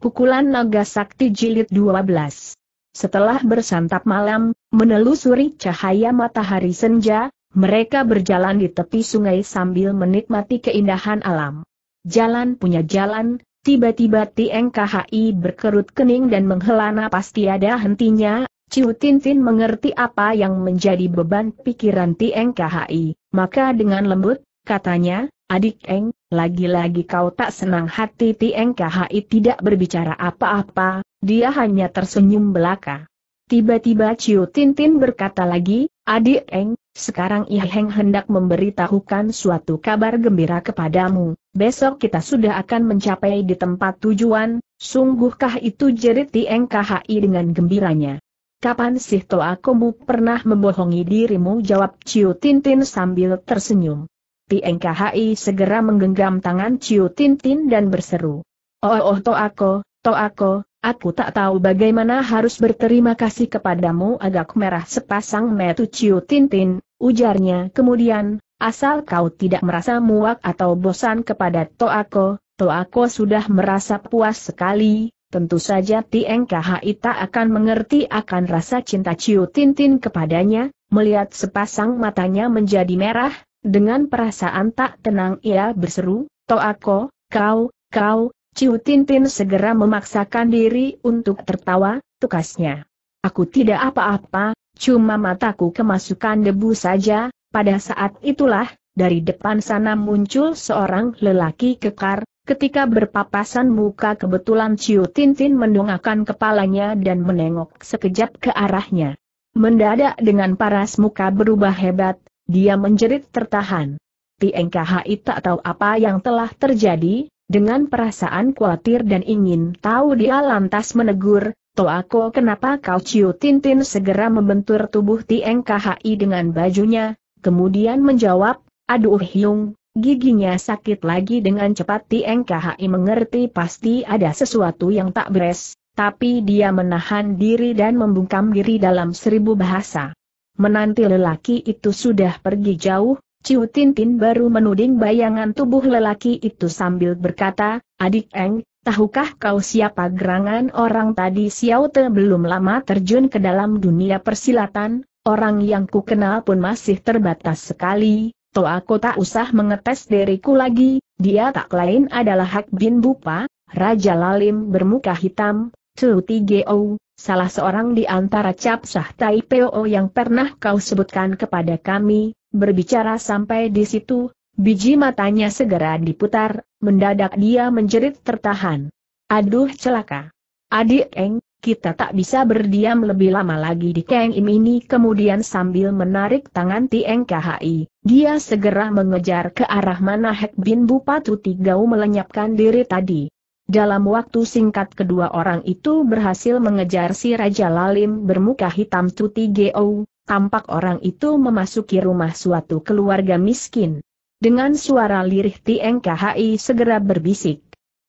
Pukulan Naga Sakti Jilid 12 Setelah bersantap malam, menelusuri cahaya matahari senja, mereka berjalan di tepi sungai sambil menikmati keindahan alam. Jalan punya jalan, tiba-tiba TNKHI berkerut kening dan menghela napas tiada hentinya, Ciu Tintin mengerti apa yang menjadi beban pikiran TNKHI, maka dengan lembut, katanya, adik Eng, lagi-lagi kau tak senang hati Tieng KHI tidak berbicara apa-apa, dia hanya tersenyum belaka. Tiba-tiba Ciu Tintin berkata lagi, adik Eng, sekarang iheng hendak memberitahukan suatu kabar gembira kepadamu, besok kita sudah akan mencapai di tempat tujuan, sungguhkah itu jerit Tieng KHI dengan gembiranya. Kapan sih toh aku pernah membohongi dirimu jawab Ciu Tintin sambil tersenyum. PNKHI segera menggenggam tangan Ciu Tintin dan berseru. Oh oh, oh to aku, to aku, aku tak tahu bagaimana harus berterima kasih kepadamu agak merah sepasang metu Ciu Tintin, ujarnya kemudian, asal kau tidak merasa muak atau bosan kepada to aku, to aku sudah merasa puas sekali, Tentu saja Tieng tak akan mengerti akan rasa cinta Ciu Tintin kepadanya, melihat sepasang matanya menjadi merah, dengan perasaan tak tenang ia berseru, Toako, kau, kau, Ciu Tintin segera memaksakan diri untuk tertawa, tukasnya. Aku tidak apa-apa, cuma mataku kemasukan debu saja, pada saat itulah, dari depan sana muncul seorang lelaki kekar, ketika berpapasan muka kebetulan Ciu Tintin mendongakkan kepalanya dan menengok sekejap ke arahnya. Mendadak dengan paras muka berubah hebat, dia menjerit tertahan. Tieng tak tahu apa yang telah terjadi, dengan perasaan khawatir dan ingin tahu dia lantas menegur, Toako kenapa kau ciu Tintin segera membentur tubuh Tieng dengan bajunya, kemudian menjawab, aduh Hyung, giginya sakit lagi dengan cepat Tieng mengerti pasti ada sesuatu yang tak beres, tapi dia menahan diri dan membungkam diri dalam seribu bahasa. Menanti lelaki itu sudah pergi jauh, Ciu Tintin baru menuding bayangan tubuh lelaki itu sambil berkata, Adik Eng, tahukah kau siapa gerangan orang tadi Xiao Te belum lama terjun ke dalam dunia persilatan, orang yang ku kenal pun masih terbatas sekali, Toh aku tak usah mengetes diriku lagi, dia tak lain adalah Hak Bin Bupa, Raja Lalim bermuka hitam, Tu Tigeo, salah seorang di antara capsah Taipeo yang pernah kau sebutkan kepada kami, berbicara sampai di situ, biji matanya segera diputar, mendadak dia menjerit tertahan. Aduh celaka. Adik Eng, kita tak bisa berdiam lebih lama lagi di Kang Im ini kemudian sambil menarik tangan Tieng KHI, dia segera mengejar ke arah mana Hek Bin Bupatu Tigau melenyapkan diri tadi. Dalam waktu singkat kedua orang itu berhasil mengejar si Raja Lalim bermuka hitam Tuti Geo, tampak orang itu memasuki rumah suatu keluarga miskin. Dengan suara lirih TNKHI segera berbisik.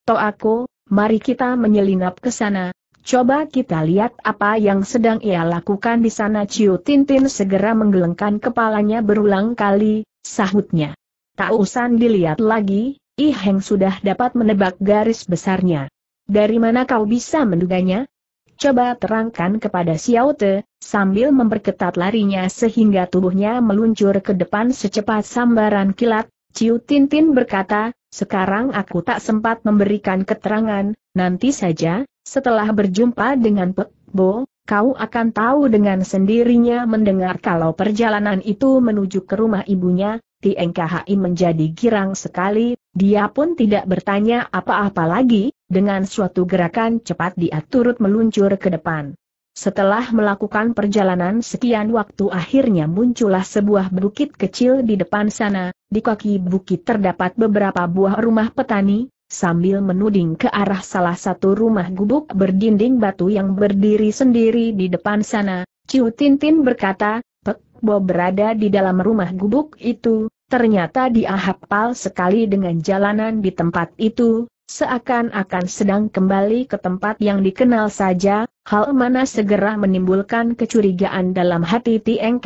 aku, mari kita menyelinap ke sana, coba kita lihat apa yang sedang ia lakukan di sana Ciu Tintin segera menggelengkan kepalanya berulang kali, sahutnya. Tak usah dilihat lagi, I Heng sudah dapat menebak garis besarnya. Dari mana kau bisa menduganya? Coba terangkan kepada Xiao Te, sambil memperketat larinya sehingga tubuhnya meluncur ke depan secepat sambaran kilat, Ciu Tintin berkata, sekarang aku tak sempat memberikan keterangan, nanti saja, setelah berjumpa dengan Pek Bo, kau akan tahu dengan sendirinya mendengar kalau perjalanan itu menuju ke rumah ibunya, TNKHI menjadi girang sekali, dia pun tidak bertanya apa-apa lagi, dengan suatu gerakan cepat dia turut meluncur ke depan. Setelah melakukan perjalanan sekian waktu akhirnya muncullah sebuah bukit kecil di depan sana, di kaki bukit terdapat beberapa buah rumah petani, sambil menuding ke arah salah satu rumah gubuk berdinding batu yang berdiri sendiri di depan sana, Ciu Tintin berkata, Pek Bo berada di dalam rumah gubuk itu, ternyata dia hafal sekali dengan jalanan di tempat itu, seakan-akan sedang kembali ke tempat yang dikenal saja, hal mana segera menimbulkan kecurigaan dalam hati Tieng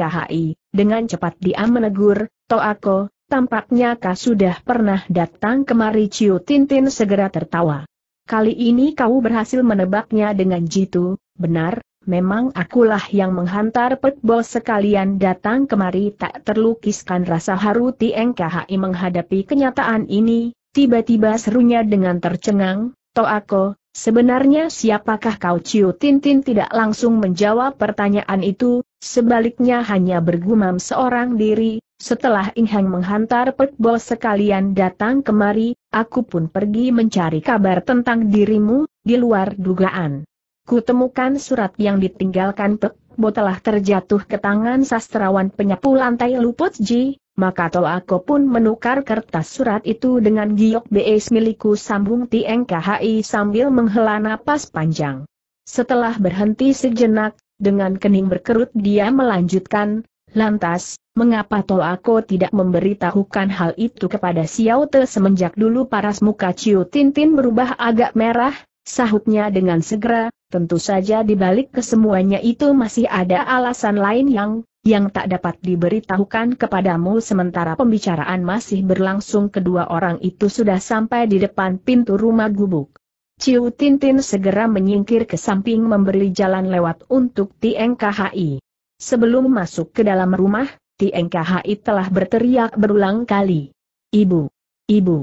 Dengan cepat dia menegur, Toako, Tampaknya kau sudah pernah datang kemari Ciu Tintin segera tertawa. Kali ini kau berhasil menebaknya dengan jitu, benar, memang akulah yang menghantar petbol sekalian datang kemari tak terlukiskan rasa haru TNKHI menghadapi kenyataan ini, tiba-tiba serunya dengan tercengang, Toako, sebenarnya siapakah kau Ciu Tintin tidak langsung menjawab pertanyaan itu, Sebaliknya hanya bergumam seorang diri, setelah Heng menghantar petbol sekalian datang kemari, aku pun pergi mencari kabar tentang dirimu, di luar dugaan. Kutemukan surat yang ditinggalkan petbol telah terjatuh ke tangan sastrawan penyapu lantai Luput Ji, maka toh aku pun menukar kertas surat itu dengan giok BS milikku sambung TNKHI sambil menghela napas panjang. Setelah berhenti sejenak, dengan kening berkerut dia melanjutkan, lantas, mengapa Tol aku tidak memberitahukan hal itu kepada Xiao Te semenjak dulu paras muka Ciu Tintin berubah agak merah, sahutnya dengan segera, tentu saja di balik kesemuanya itu masih ada alasan lain yang, yang tak dapat diberitahukan kepadamu sementara pembicaraan masih berlangsung kedua orang itu sudah sampai di depan pintu rumah gubuk. Ciu Tintin segera menyingkir ke samping memberi jalan lewat untuk Tieng Sebelum masuk ke dalam rumah, Tieng telah berteriak berulang kali. Ibu! Ibu!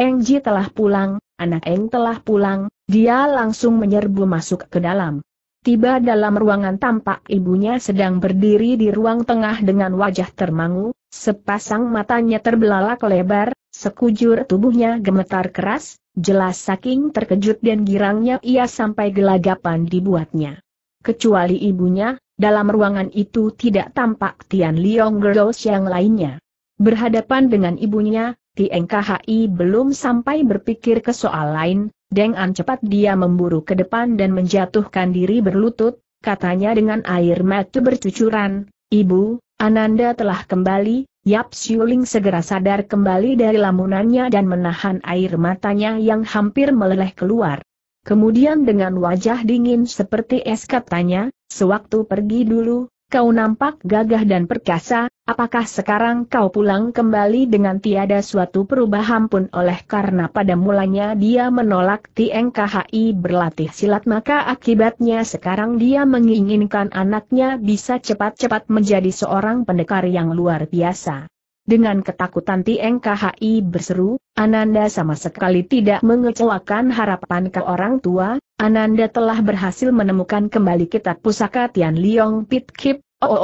Engji telah pulang, anak Eng telah pulang, dia langsung menyerbu masuk ke dalam. Tiba dalam ruangan tampak ibunya sedang berdiri di ruang tengah dengan wajah termangu, sepasang matanya terbelalak lebar, sekujur tubuhnya gemetar keras, Jelas saking terkejut dan girangnya ia sampai gelagapan dibuatnya. Kecuali ibunya, dalam ruangan itu tidak tampak Tian Liong Girls yang lainnya. Berhadapan dengan ibunya, Tieng KHI belum sampai berpikir ke soal lain, Deng An cepat dia memburu ke depan dan menjatuhkan diri berlutut, katanya dengan air mata bercucuran, Ibu, Ananda telah kembali, Yap Siuling segera sadar kembali dari lamunannya dan menahan air matanya yang hampir meleleh keluar. Kemudian dengan wajah dingin seperti es katanya, sewaktu pergi dulu, Kau nampak gagah dan perkasa, apakah sekarang kau pulang kembali dengan tiada suatu perubahan pun oleh karena pada mulanya dia menolak TNKHI berlatih silat maka akibatnya sekarang dia menginginkan anaknya bisa cepat-cepat menjadi seorang pendekar yang luar biasa. Dengan ketakutan TNKHI berseru, Ananda sama sekali tidak mengecewakan harapan ke orang tua, Ananda telah berhasil menemukan kembali kitab pusaka Tian Liong Pit Kip, oh, oh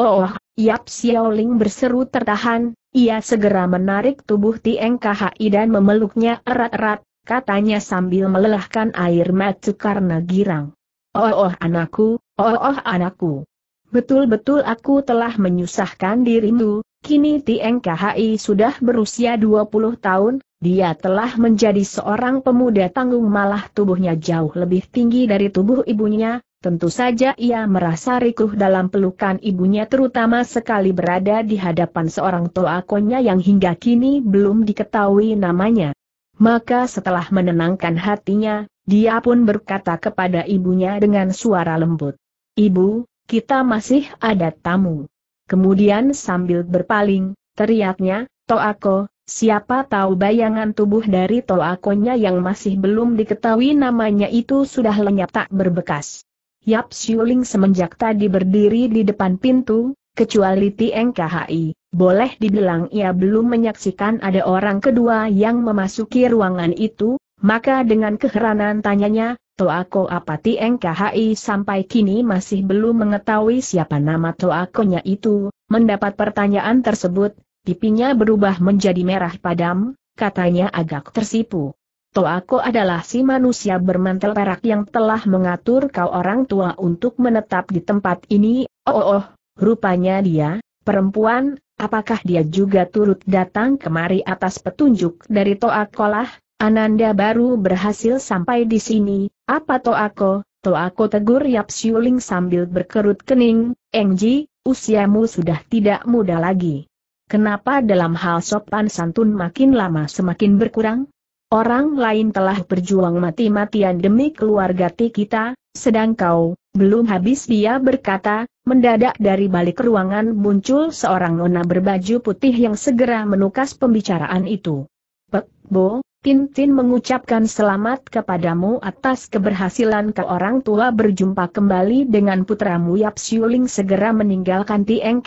oh, oh oh, Yap Xiaoling berseru tertahan, ia segera menarik tubuh Tieng KHI dan memeluknya erat-erat, katanya sambil melelahkan air mata karena girang. Oh oh anakku, oh oh anakku. Betul-betul aku telah menyusahkan dirimu, Kini Tieng KHI sudah berusia 20 tahun, dia telah menjadi seorang pemuda tanggung malah tubuhnya jauh lebih tinggi dari tubuh ibunya, tentu saja ia merasa rikuh dalam pelukan ibunya terutama sekali berada di hadapan seorang toakonya yang hingga kini belum diketahui namanya. Maka setelah menenangkan hatinya, dia pun berkata kepada ibunya dengan suara lembut. Ibu, kita masih ada tamu. Kemudian sambil berpaling, teriaknya, Toako, siapa tahu bayangan tubuh dari Toakonya yang masih belum diketahui namanya itu sudah lenyap tak berbekas. Yap Siuling semenjak tadi berdiri di depan pintu, kecuali TNKHI, boleh dibilang ia belum menyaksikan ada orang kedua yang memasuki ruangan itu, maka dengan keheranan tanyanya, Toako Apati NKHI sampai kini masih belum mengetahui siapa nama Toakonya itu, mendapat pertanyaan tersebut, pipinya berubah menjadi merah padam, katanya agak tersipu. Toako adalah si manusia bermantel perak yang telah mengatur kau orang tua untuk menetap di tempat ini, oh oh, oh. rupanya dia, perempuan, apakah dia juga turut datang kemari atas petunjuk dari Toakolah? Ananda baru berhasil sampai di sini, apa to aku, to aku tegur Yap Siuling sambil berkerut kening, Engji, usiamu sudah tidak muda lagi. Kenapa dalam hal sopan santun makin lama semakin berkurang? Orang lain telah berjuang mati-matian demi keluarga ti kita, sedang kau, belum habis dia berkata, mendadak dari balik ruangan muncul seorang nona berbaju putih yang segera menukas pembicaraan itu. Pek, Bo, Tintin mengucapkan selamat kepadamu atas keberhasilan ke orang tua berjumpa kembali dengan putramu Yap Siuling segera meninggalkan Tieng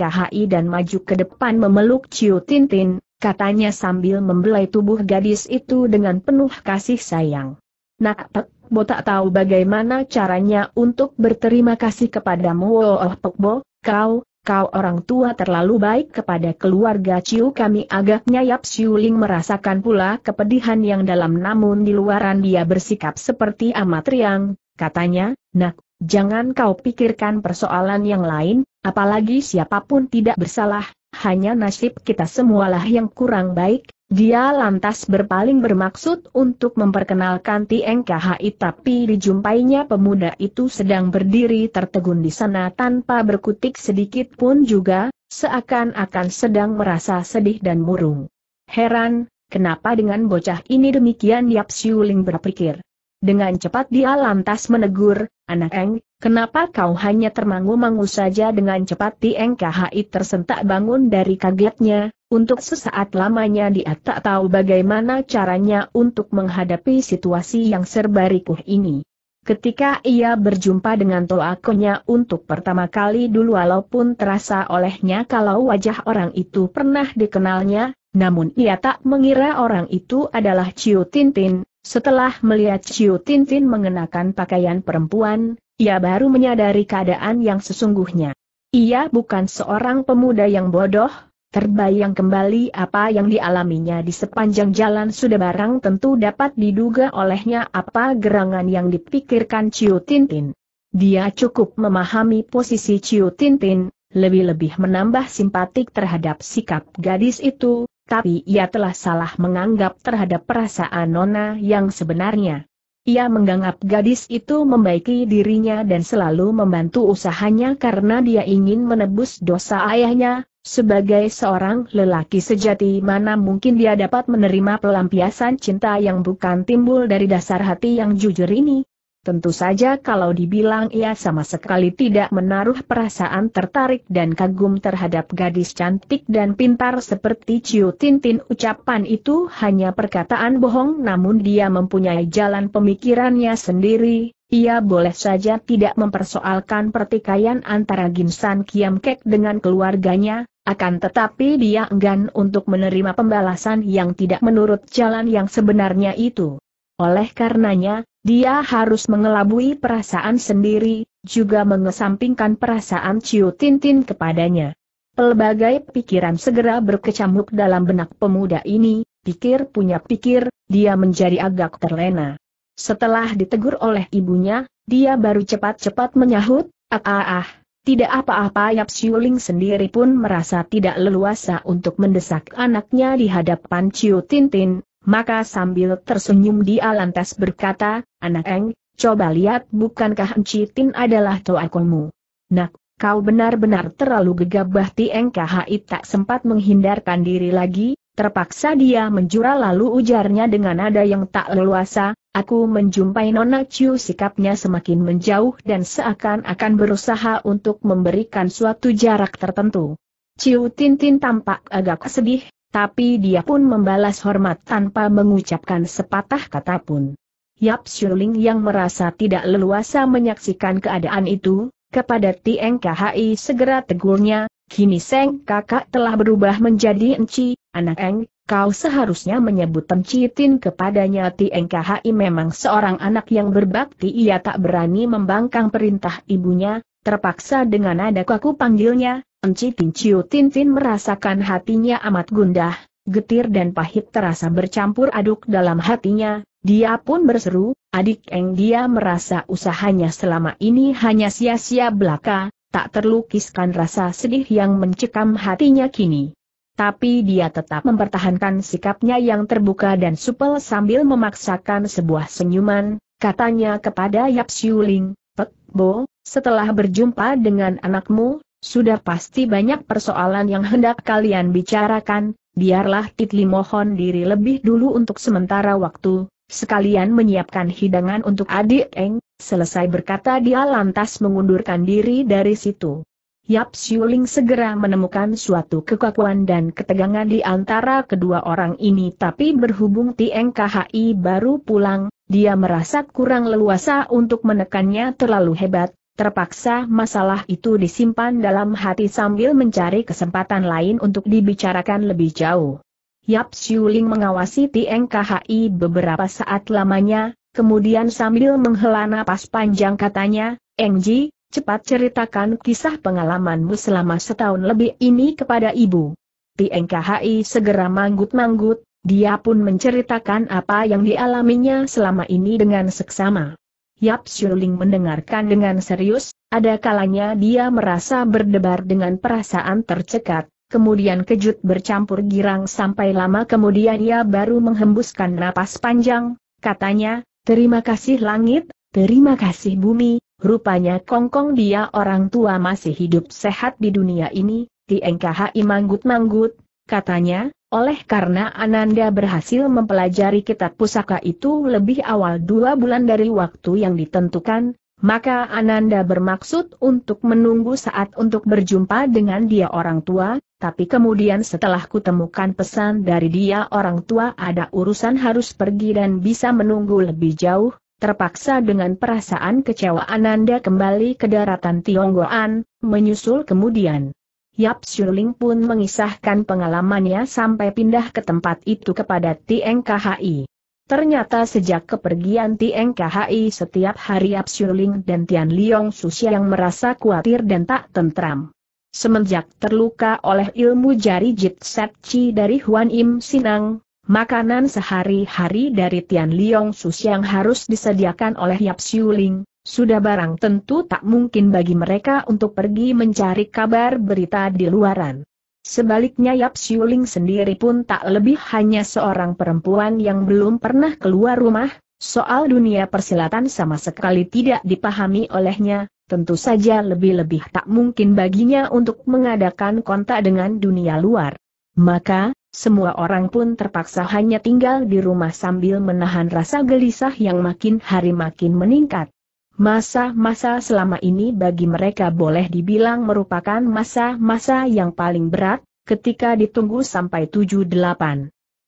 dan maju ke depan memeluk Ciu Tintin, katanya sambil membelai tubuh gadis itu dengan penuh kasih sayang. Nak Pek Bo tak tahu bagaimana caranya untuk berterima kasih kepadamu Oh, oh Pek Bo, kau, kau orang tua terlalu baik kepada keluarga Ciu kami agaknya Yap Siu Ling merasakan pula kepedihan yang dalam namun di luaran dia bersikap seperti amat riang, katanya, nak, jangan kau pikirkan persoalan yang lain, apalagi siapapun tidak bersalah, hanya nasib kita semualah yang kurang baik, dia lantas berpaling bermaksud untuk memperkenalkan Tieng Khai tapi dijumpainya pemuda itu sedang berdiri tertegun di sana tanpa berkutik sedikit pun juga, seakan-akan sedang merasa sedih dan murung. Heran, kenapa dengan bocah ini demikian Yap Siuling berpikir. Dengan cepat dia lantas menegur, anak Eng, Kenapa kau hanya termangu-mangu saja dengan cepat TNKHI tersentak bangun dari kagetnya, untuk sesaat lamanya dia tak tahu bagaimana caranya untuk menghadapi situasi yang serba rikuh ini. Ketika ia berjumpa dengan Toakonya untuk pertama kali dulu walaupun terasa olehnya kalau wajah orang itu pernah dikenalnya, namun ia tak mengira orang itu adalah Ciu Tintin. Setelah melihat Ciu Tintin mengenakan pakaian perempuan, ia baru menyadari keadaan yang sesungguhnya. Ia bukan seorang pemuda yang bodoh, terbayang kembali apa yang dialaminya di sepanjang jalan sudah barang tentu dapat diduga olehnya apa gerangan yang dipikirkan Ciu Tintin. Dia cukup memahami posisi Ciu Tintin, lebih-lebih menambah simpatik terhadap sikap gadis itu, tapi ia telah salah menganggap terhadap perasaan Nona yang sebenarnya. Ia menganggap gadis itu membaiki dirinya dan selalu membantu usahanya karena dia ingin menebus dosa ayahnya, sebagai seorang lelaki sejati mana mungkin dia dapat menerima pelampiasan cinta yang bukan timbul dari dasar hati yang jujur ini, Tentu saja kalau dibilang ia sama sekali tidak menaruh perasaan tertarik dan kagum terhadap gadis cantik dan pintar seperti Ciu Tintin ucapan itu hanya perkataan bohong namun dia mempunyai jalan pemikirannya sendiri, ia boleh saja tidak mempersoalkan pertikaian antara Ginsan Kiam Kek dengan keluarganya, akan tetapi dia enggan untuk menerima pembalasan yang tidak menurut jalan yang sebenarnya itu. Oleh karenanya, dia harus mengelabui perasaan sendiri, juga mengesampingkan perasaan Ciu Tintin kepadanya. Pelbagai pikiran segera berkecamuk dalam benak pemuda ini, pikir punya pikir, dia menjadi agak terlena. Setelah ditegur oleh ibunya, dia baru cepat-cepat menyahut, ah ah ah, tidak apa-apa Yap Siuling sendiri pun merasa tidak leluasa untuk mendesak anaknya di hadapan Ciu Tintin, maka sambil tersenyum dia lantas berkata, Anak Eng, coba lihat bukankah Enci Tin adalah toakomu. Nak, kau benar-benar terlalu gegabah Tieng Khai tak sempat menghindarkan diri lagi, terpaksa dia menjura lalu ujarnya dengan nada yang tak leluasa, Aku menjumpai Nona Ciu sikapnya semakin menjauh dan seakan-akan berusaha untuk memberikan suatu jarak tertentu. Ciu Tintin tampak agak sedih, tapi dia pun membalas hormat tanpa mengucapkan sepatah kata pun. Yap Shuling yang merasa tidak leluasa menyaksikan keadaan itu, kepada Tieng KHI segera tegurnya, kini Seng kakak telah berubah menjadi Enci, anak Eng, kau seharusnya menyebut Enci Tin kepadanya Tieng KHI memang seorang anak yang berbakti ia tak berani membangkang perintah ibunya, Terpaksa dengan nada kaku panggilnya, Enci Tinciu Tintin merasakan hatinya amat gundah, getir dan pahit terasa bercampur aduk dalam hatinya, dia pun berseru, adik Eng dia merasa usahanya selama ini hanya sia-sia belaka, tak terlukiskan rasa sedih yang mencekam hatinya kini. Tapi dia tetap mempertahankan sikapnya yang terbuka dan supel sambil memaksakan sebuah senyuman, katanya kepada Yap Siuling, Pek Bo, setelah berjumpa dengan anakmu, sudah pasti banyak persoalan yang hendak kalian bicarakan, biarlah Titli mohon diri lebih dulu untuk sementara waktu, sekalian menyiapkan hidangan untuk adik Eng, selesai berkata dia lantas mengundurkan diri dari situ. Yap Siuling segera menemukan suatu kekakuan dan ketegangan di antara kedua orang ini tapi berhubung Tieng KHI baru pulang, dia merasa kurang leluasa untuk menekannya terlalu hebat, Terpaksa masalah itu disimpan dalam hati sambil mencari kesempatan lain untuk dibicarakan lebih jauh. Yap Siuling mengawasi TNKHI beberapa saat lamanya, kemudian sambil menghela napas panjang katanya, Engji, cepat ceritakan kisah pengalamanmu selama setahun lebih ini kepada ibu. TNKHI segera manggut-manggut, dia pun menceritakan apa yang dialaminya selama ini dengan seksama. Yap Shuling mendengarkan dengan serius, ada kalanya dia merasa berdebar dengan perasaan tercekat, kemudian kejut bercampur girang sampai lama kemudian ia baru menghembuskan napas panjang, katanya, terima kasih langit, terima kasih bumi, rupanya kongkong dia orang tua masih hidup sehat di dunia ini, di NKHI manggut-manggut, katanya, oleh karena Ananda berhasil mempelajari kitab pusaka itu lebih awal dua bulan dari waktu yang ditentukan, maka Ananda bermaksud untuk menunggu saat untuk berjumpa dengan dia orang tua, tapi kemudian setelah kutemukan pesan dari dia orang tua ada urusan harus pergi dan bisa menunggu lebih jauh, terpaksa dengan perasaan kecewa Ananda kembali ke daratan Tionggoan, menyusul kemudian. Yap Shuling pun mengisahkan pengalamannya sampai pindah ke tempat itu kepada TNKHI. Ternyata sejak kepergian TNKHI setiap hari Yap Shuling dan Tian Liong Susia yang merasa khawatir dan tak tentram. Semenjak terluka oleh ilmu jari Jit Chi dari Huan Im Sinang, makanan sehari-hari dari Tian Liong Susiang harus disediakan oleh Yap Siuling, sudah barang tentu tak mungkin bagi mereka untuk pergi mencari kabar berita di luaran. Sebaliknya Yap Siuling sendiri pun tak lebih hanya seorang perempuan yang belum pernah keluar rumah, soal dunia persilatan sama sekali tidak dipahami olehnya, tentu saja lebih-lebih tak mungkin baginya untuk mengadakan kontak dengan dunia luar. Maka, semua orang pun terpaksa hanya tinggal di rumah sambil menahan rasa gelisah yang makin hari makin meningkat. Masa-masa selama ini bagi mereka boleh dibilang merupakan masa-masa yang paling berat, ketika ditunggu sampai 7-8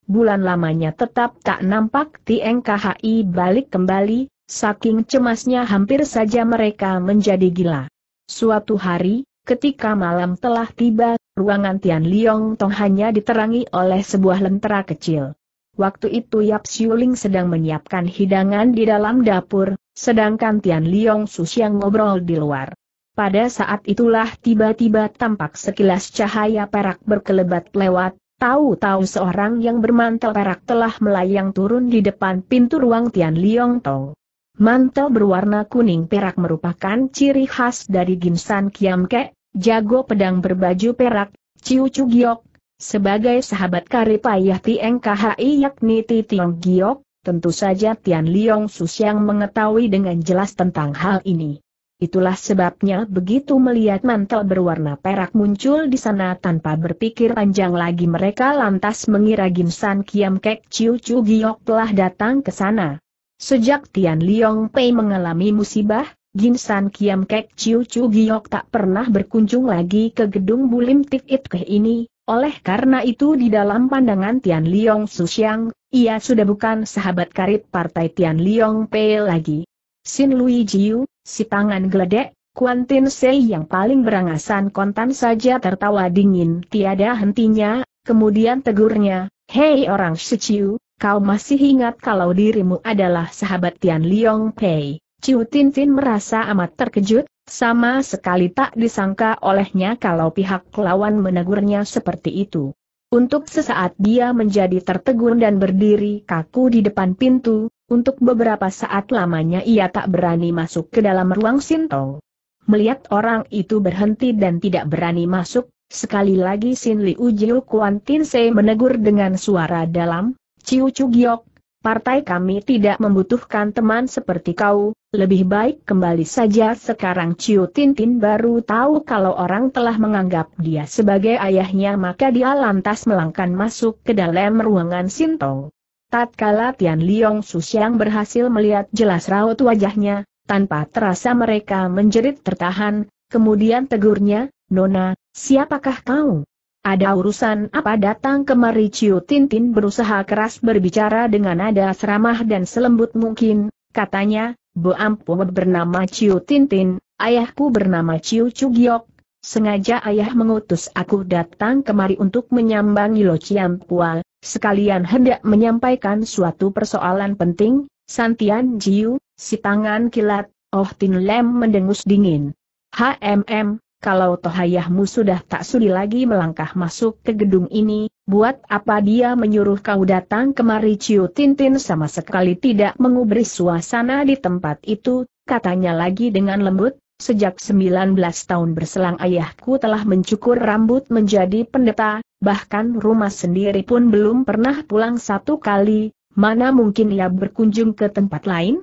bulan lamanya tetap tak nampak TNKHI balik kembali, saking cemasnya hampir saja mereka menjadi gila. Suatu hari, ketika malam telah tiba, ruangan Tian Liong Tong hanya diterangi oleh sebuah lentera kecil. Waktu itu Yap Siuling sedang menyiapkan hidangan di dalam dapur, Sedangkan Tian Liong Susiang ngobrol di luar. Pada saat itulah tiba-tiba tampak sekilas cahaya perak berkelebat lewat, tahu-tahu seorang yang bermantel perak telah melayang turun di depan pintu ruang Tian Liong Tong. Mantel berwarna kuning perak merupakan ciri khas dari Ginsan Kiam Ke, jago pedang berbaju perak, Ciu Chu Giok, sebagai sahabat karipayah Tieng KHI yakni Ti Tiong Giok, Tentu saja Tian Liong Susiang mengetahui dengan jelas tentang hal ini. Itulah sebabnya begitu melihat mantel berwarna perak muncul di sana tanpa berpikir panjang lagi mereka lantas mengira San Kiam Kek Chiu Chu Giok telah datang ke sana. Sejak Tian Liong Pei mengalami musibah, San Kiam Kek Chiu Chu Giok tak pernah berkunjung lagi ke gedung Bulim Tik It Keh ini, oleh karena itu di dalam pandangan Tian Liong Susiang, ia sudah bukan sahabat karib partai Tian Liong Pei lagi. Sin Lui Jiu, si tangan geledek, Kuan Tin Sei yang paling berangasan kontan saja tertawa dingin tiada hentinya, kemudian tegurnya, Hei orang Shiciu, kau masih ingat kalau dirimu adalah sahabat Tian Liong Pei. Ciu Tin Tin merasa amat terkejut, sama sekali tak disangka olehnya kalau pihak lawan menegurnya seperti itu. Untuk sesaat dia menjadi tertegun dan berdiri kaku di depan pintu, untuk beberapa saat lamanya ia tak berani masuk ke dalam ruang Sintong. Melihat orang itu berhenti dan tidak berani masuk, sekali lagi Sin Liu Jiu Kuan Tin Se menegur dengan suara dalam, Ciu Chu Giok, partai kami tidak membutuhkan teman seperti kau, lebih baik kembali saja sekarang Ciu Tintin baru tahu kalau orang telah menganggap dia sebagai ayahnya maka dia lantas melangkan masuk ke dalam ruangan Sintong. Tatkala Tian Liong Susiang berhasil melihat jelas raut wajahnya, tanpa terasa mereka menjerit tertahan, kemudian tegurnya, Nona, siapakah kau? Ada urusan apa datang kemari Ciu Tintin berusaha keras berbicara dengan nada seramah dan selembut mungkin, katanya, Bu Ampu bernama Ciu Tintin, ayahku bernama Ciu Cugiok, sengaja ayah mengutus aku datang kemari untuk menyambangi Lo Ciam Pual, sekalian hendak menyampaikan suatu persoalan penting, Santian Jiu, si tangan kilat, Oh Tin Lem mendengus dingin. HMM, kalau tohayahmu sudah tak sudi lagi melangkah masuk ke gedung ini, buat apa dia menyuruh kau datang kemari Ciu Tintin sama sekali tidak mengubris suasana di tempat itu, katanya lagi dengan lembut, sejak 19 tahun berselang ayahku telah mencukur rambut menjadi pendeta, bahkan rumah sendiri pun belum pernah pulang satu kali, mana mungkin ia berkunjung ke tempat lain?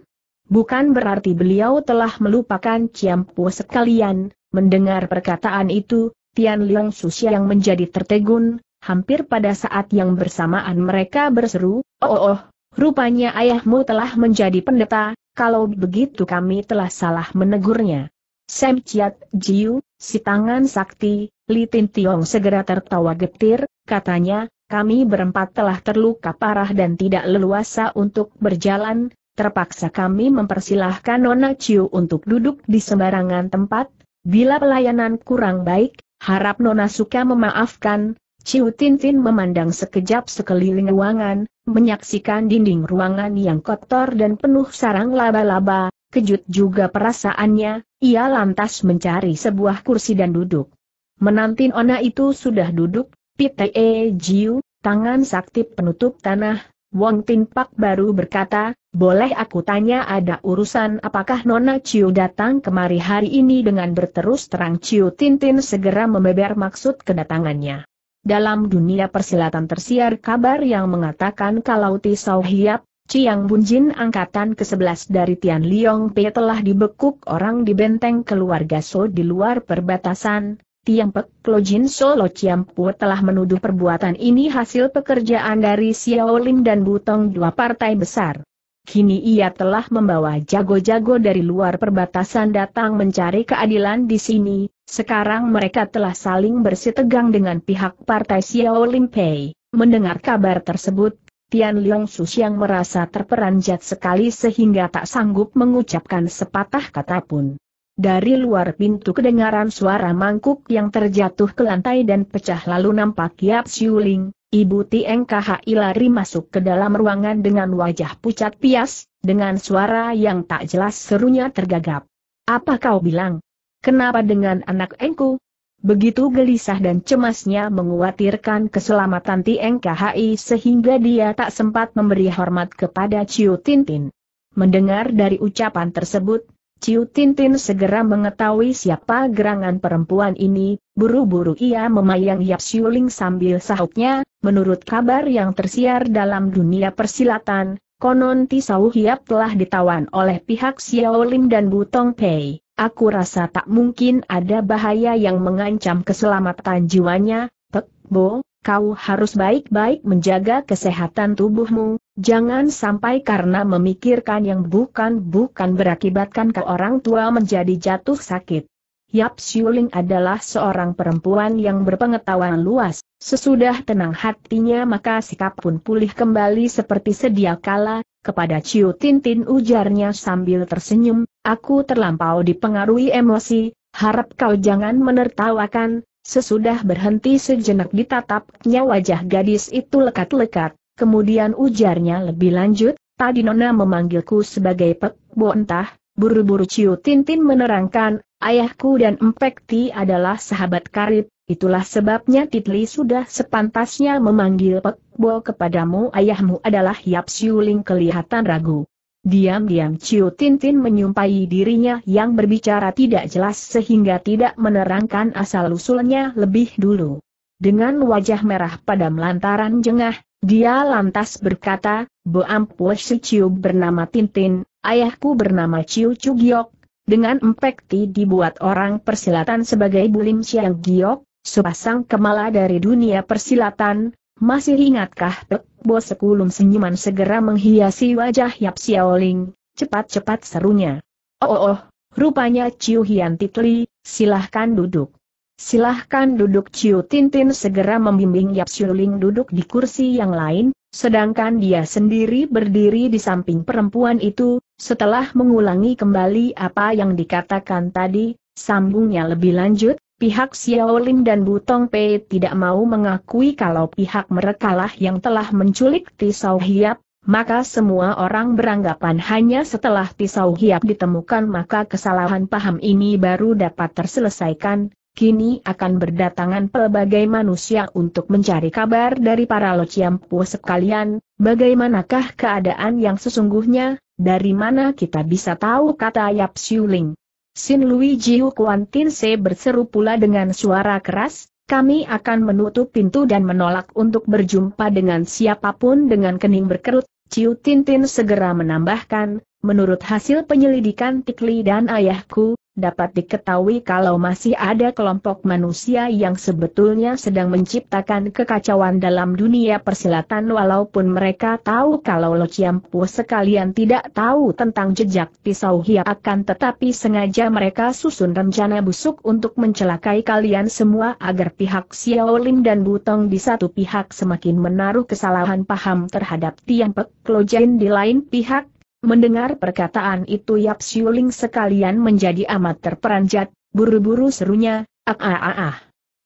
Bukan berarti beliau telah melupakan Ciampu sekalian, Mendengar perkataan itu, Tian Liang Susi yang menjadi tertegun, hampir pada saat yang bersamaan mereka berseru, oh oh, oh rupanya ayahmu telah menjadi pendeta, kalau begitu kami telah salah menegurnya. Sam Chiat Jiu, si tangan sakti, Li Tin Tiong segera tertawa getir, katanya, kami berempat telah terluka parah dan tidak leluasa untuk berjalan, terpaksa kami mempersilahkan Nona Chiu untuk duduk di sembarangan tempat, Bila pelayanan kurang baik, harap Nona suka memaafkan, Ciu Tintin memandang sekejap sekeliling ruangan, menyaksikan dinding ruangan yang kotor dan penuh sarang laba-laba, kejut juga perasaannya, ia lantas mencari sebuah kursi dan duduk. Menanti Ona itu sudah duduk, Pite Jiu, tangan sakti penutup tanah, Wong Tin Pak baru berkata, boleh aku tanya ada urusan apakah Nona Chiu datang kemari hari ini dengan berterus terang Chiu Tintin segera membeber maksud kedatangannya. Dalam dunia persilatan tersiar kabar yang mengatakan kalau Tisau Hiap, Chiang Bunjin angkatan ke-11 dari Tian Liong P telah dibekuk orang di benteng keluarga So di luar perbatasan, Tiang Tiampek Jin Solo Pu telah menuduh perbuatan ini hasil pekerjaan dari Xiao Lim dan Butong dua partai besar. Kini ia telah membawa jago-jago dari luar perbatasan datang mencari keadilan di sini, sekarang mereka telah saling bersitegang dengan pihak partai Xiao Lim Pei. Mendengar kabar tersebut, Tian Leong Su yang merasa terperanjat sekali sehingga tak sanggup mengucapkan sepatah kata pun. Dari luar pintu kedengaran suara mangkuk yang terjatuh ke lantai dan pecah lalu nampak Yap Siuling, Ibu Tieng KHI lari masuk ke dalam ruangan dengan wajah pucat pias, dengan suara yang tak jelas serunya tergagap. Apa kau bilang? Kenapa dengan anak engku? Begitu gelisah dan cemasnya menguatirkan keselamatan Tieng KHI sehingga dia tak sempat memberi hormat kepada Ciu Tintin. Mendengar dari ucapan tersebut, Ciu Tintin segera mengetahui siapa gerangan perempuan ini, buru-buru ia memayang Yap Siuling sambil sahutnya, menurut kabar yang tersiar dalam dunia persilatan, konon Tisau Hiap telah ditawan oleh pihak Xiao Lim dan Butong Pei. Aku rasa tak mungkin ada bahaya yang mengancam keselamatan jiwanya, Pek Bo, kau harus baik-baik menjaga kesehatan tubuhmu, jangan sampai karena memikirkan yang bukan-bukan berakibatkan ke orang tua menjadi jatuh sakit. Yap Siuling adalah seorang perempuan yang berpengetahuan luas, sesudah tenang hatinya maka sikap pun pulih kembali seperti sedia kala, kepada Ciu Tintin ujarnya sambil tersenyum, aku terlampau dipengaruhi emosi, harap kau jangan menertawakan, Sesudah berhenti sejenak ditatapnya wajah gadis itu lekat-lekat, kemudian ujarnya lebih lanjut, tadi Nona memanggilku sebagai Pek Bo entah, buru-buru Ciu Tintin menerangkan, ayahku dan Empekti adalah sahabat karib, itulah sebabnya Titli sudah sepantasnya memanggil Pek Bo kepadamu ayahmu adalah Yap Siuling kelihatan ragu. Diam-diam Ciu Tintin menyumpai dirinya yang berbicara tidak jelas sehingga tidak menerangkan asal-usulnya lebih dulu. Dengan wajah merah pada melantaran jengah, dia lantas berkata, Bo Ampul si Ciu bernama Tintin, ayahku bernama Ciu Giok, dengan empekti dibuat orang persilatan sebagai Bulim Siang Giok, sepasang kemala dari dunia persilatan, masih ingatkah Pek Bo sekulum senyuman segera menghiasi wajah Yap Xiaoling, cepat-cepat serunya. Oh oh oh, rupanya Ciu Hian Titli, silahkan duduk. Silahkan duduk Ciu Tintin segera membimbing Yap Xiaoling duduk di kursi yang lain, sedangkan dia sendiri berdiri di samping perempuan itu, setelah mengulangi kembali apa yang dikatakan tadi, sambungnya lebih lanjut, Pihak Xiaolin dan Butong Pei tidak mau mengakui kalau pihak merekalah yang telah menculik Tisau Hiap, maka semua orang beranggapan hanya setelah Tisau Hiap ditemukan maka kesalahan paham ini baru dapat terselesaikan, kini akan berdatangan pelbagai manusia untuk mencari kabar dari para lociampu sekalian, bagaimanakah keadaan yang sesungguhnya, dari mana kita bisa tahu kata Yap Siuling. Sin Jiu Kuan Tin Se berseru pula dengan suara keras, kami akan menutup pintu dan menolak untuk berjumpa dengan siapapun dengan kening berkerut, Ciu Tintin segera menambahkan, menurut hasil penyelidikan Tikli dan ayahku, dapat diketahui kalau masih ada kelompok manusia yang sebetulnya sedang menciptakan kekacauan dalam dunia persilatan walaupun mereka tahu kalau Lo Chiampu sekalian tidak tahu tentang jejak pisau Hia akan tetapi sengaja mereka susun rencana busuk untuk mencelakai kalian semua agar pihak Xiao Lim dan Butong di satu pihak semakin menaruh kesalahan paham terhadap Tiang Pek Lo Jin di lain pihak Mendengar perkataan itu Yap Siuling sekalian menjadi amat terperanjat, buru-buru serunya, ah ah ah ah.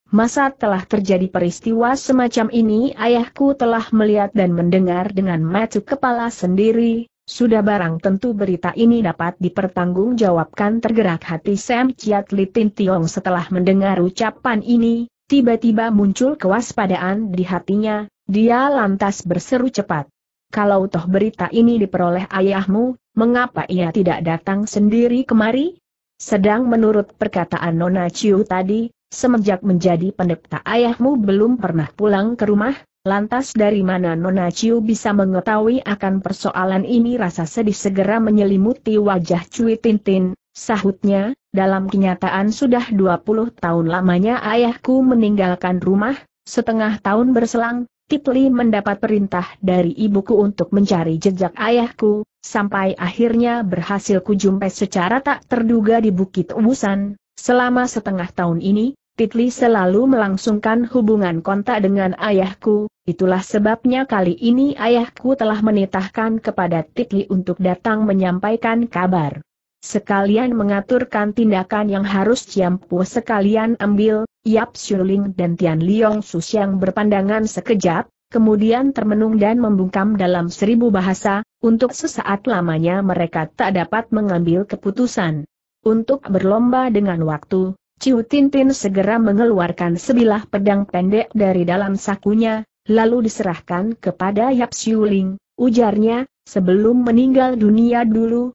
Masa telah terjadi peristiwa semacam ini ayahku telah melihat dan mendengar dengan mata kepala sendiri, sudah barang tentu berita ini dapat dipertanggungjawabkan tergerak hati Sam Chiat Litin Tiong setelah mendengar ucapan ini, tiba-tiba muncul kewaspadaan di hatinya, dia lantas berseru cepat kalau toh berita ini diperoleh ayahmu, mengapa ia tidak datang sendiri kemari? Sedang menurut perkataan Nona Ciu tadi, semenjak menjadi pendeta ayahmu belum pernah pulang ke rumah, lantas dari mana Nona Ciu bisa mengetahui akan persoalan ini rasa sedih segera menyelimuti wajah Cui Tintin, sahutnya, dalam kenyataan sudah 20 tahun lamanya ayahku meninggalkan rumah, setengah tahun berselang, Kitli mendapat perintah dari ibuku untuk mencari jejak ayahku, sampai akhirnya berhasil kujumpai secara tak terduga di Bukit Ubusan. Selama setengah tahun ini, Titli selalu melangsungkan hubungan kontak dengan ayahku, itulah sebabnya kali ini ayahku telah menitahkan kepada Titli untuk datang menyampaikan kabar. Sekalian mengaturkan tindakan yang harus Ciampu sekalian ambil, Yap Shuling dan Tian Liong Susiang berpandangan sekejap, kemudian termenung dan membungkam dalam seribu bahasa, untuk sesaat lamanya mereka tak dapat mengambil keputusan. Untuk berlomba dengan waktu, Ciu Tintin segera mengeluarkan sebilah pedang pendek dari dalam sakunya, lalu diserahkan kepada Yap Shuling, ujarnya, sebelum meninggal dunia dulu,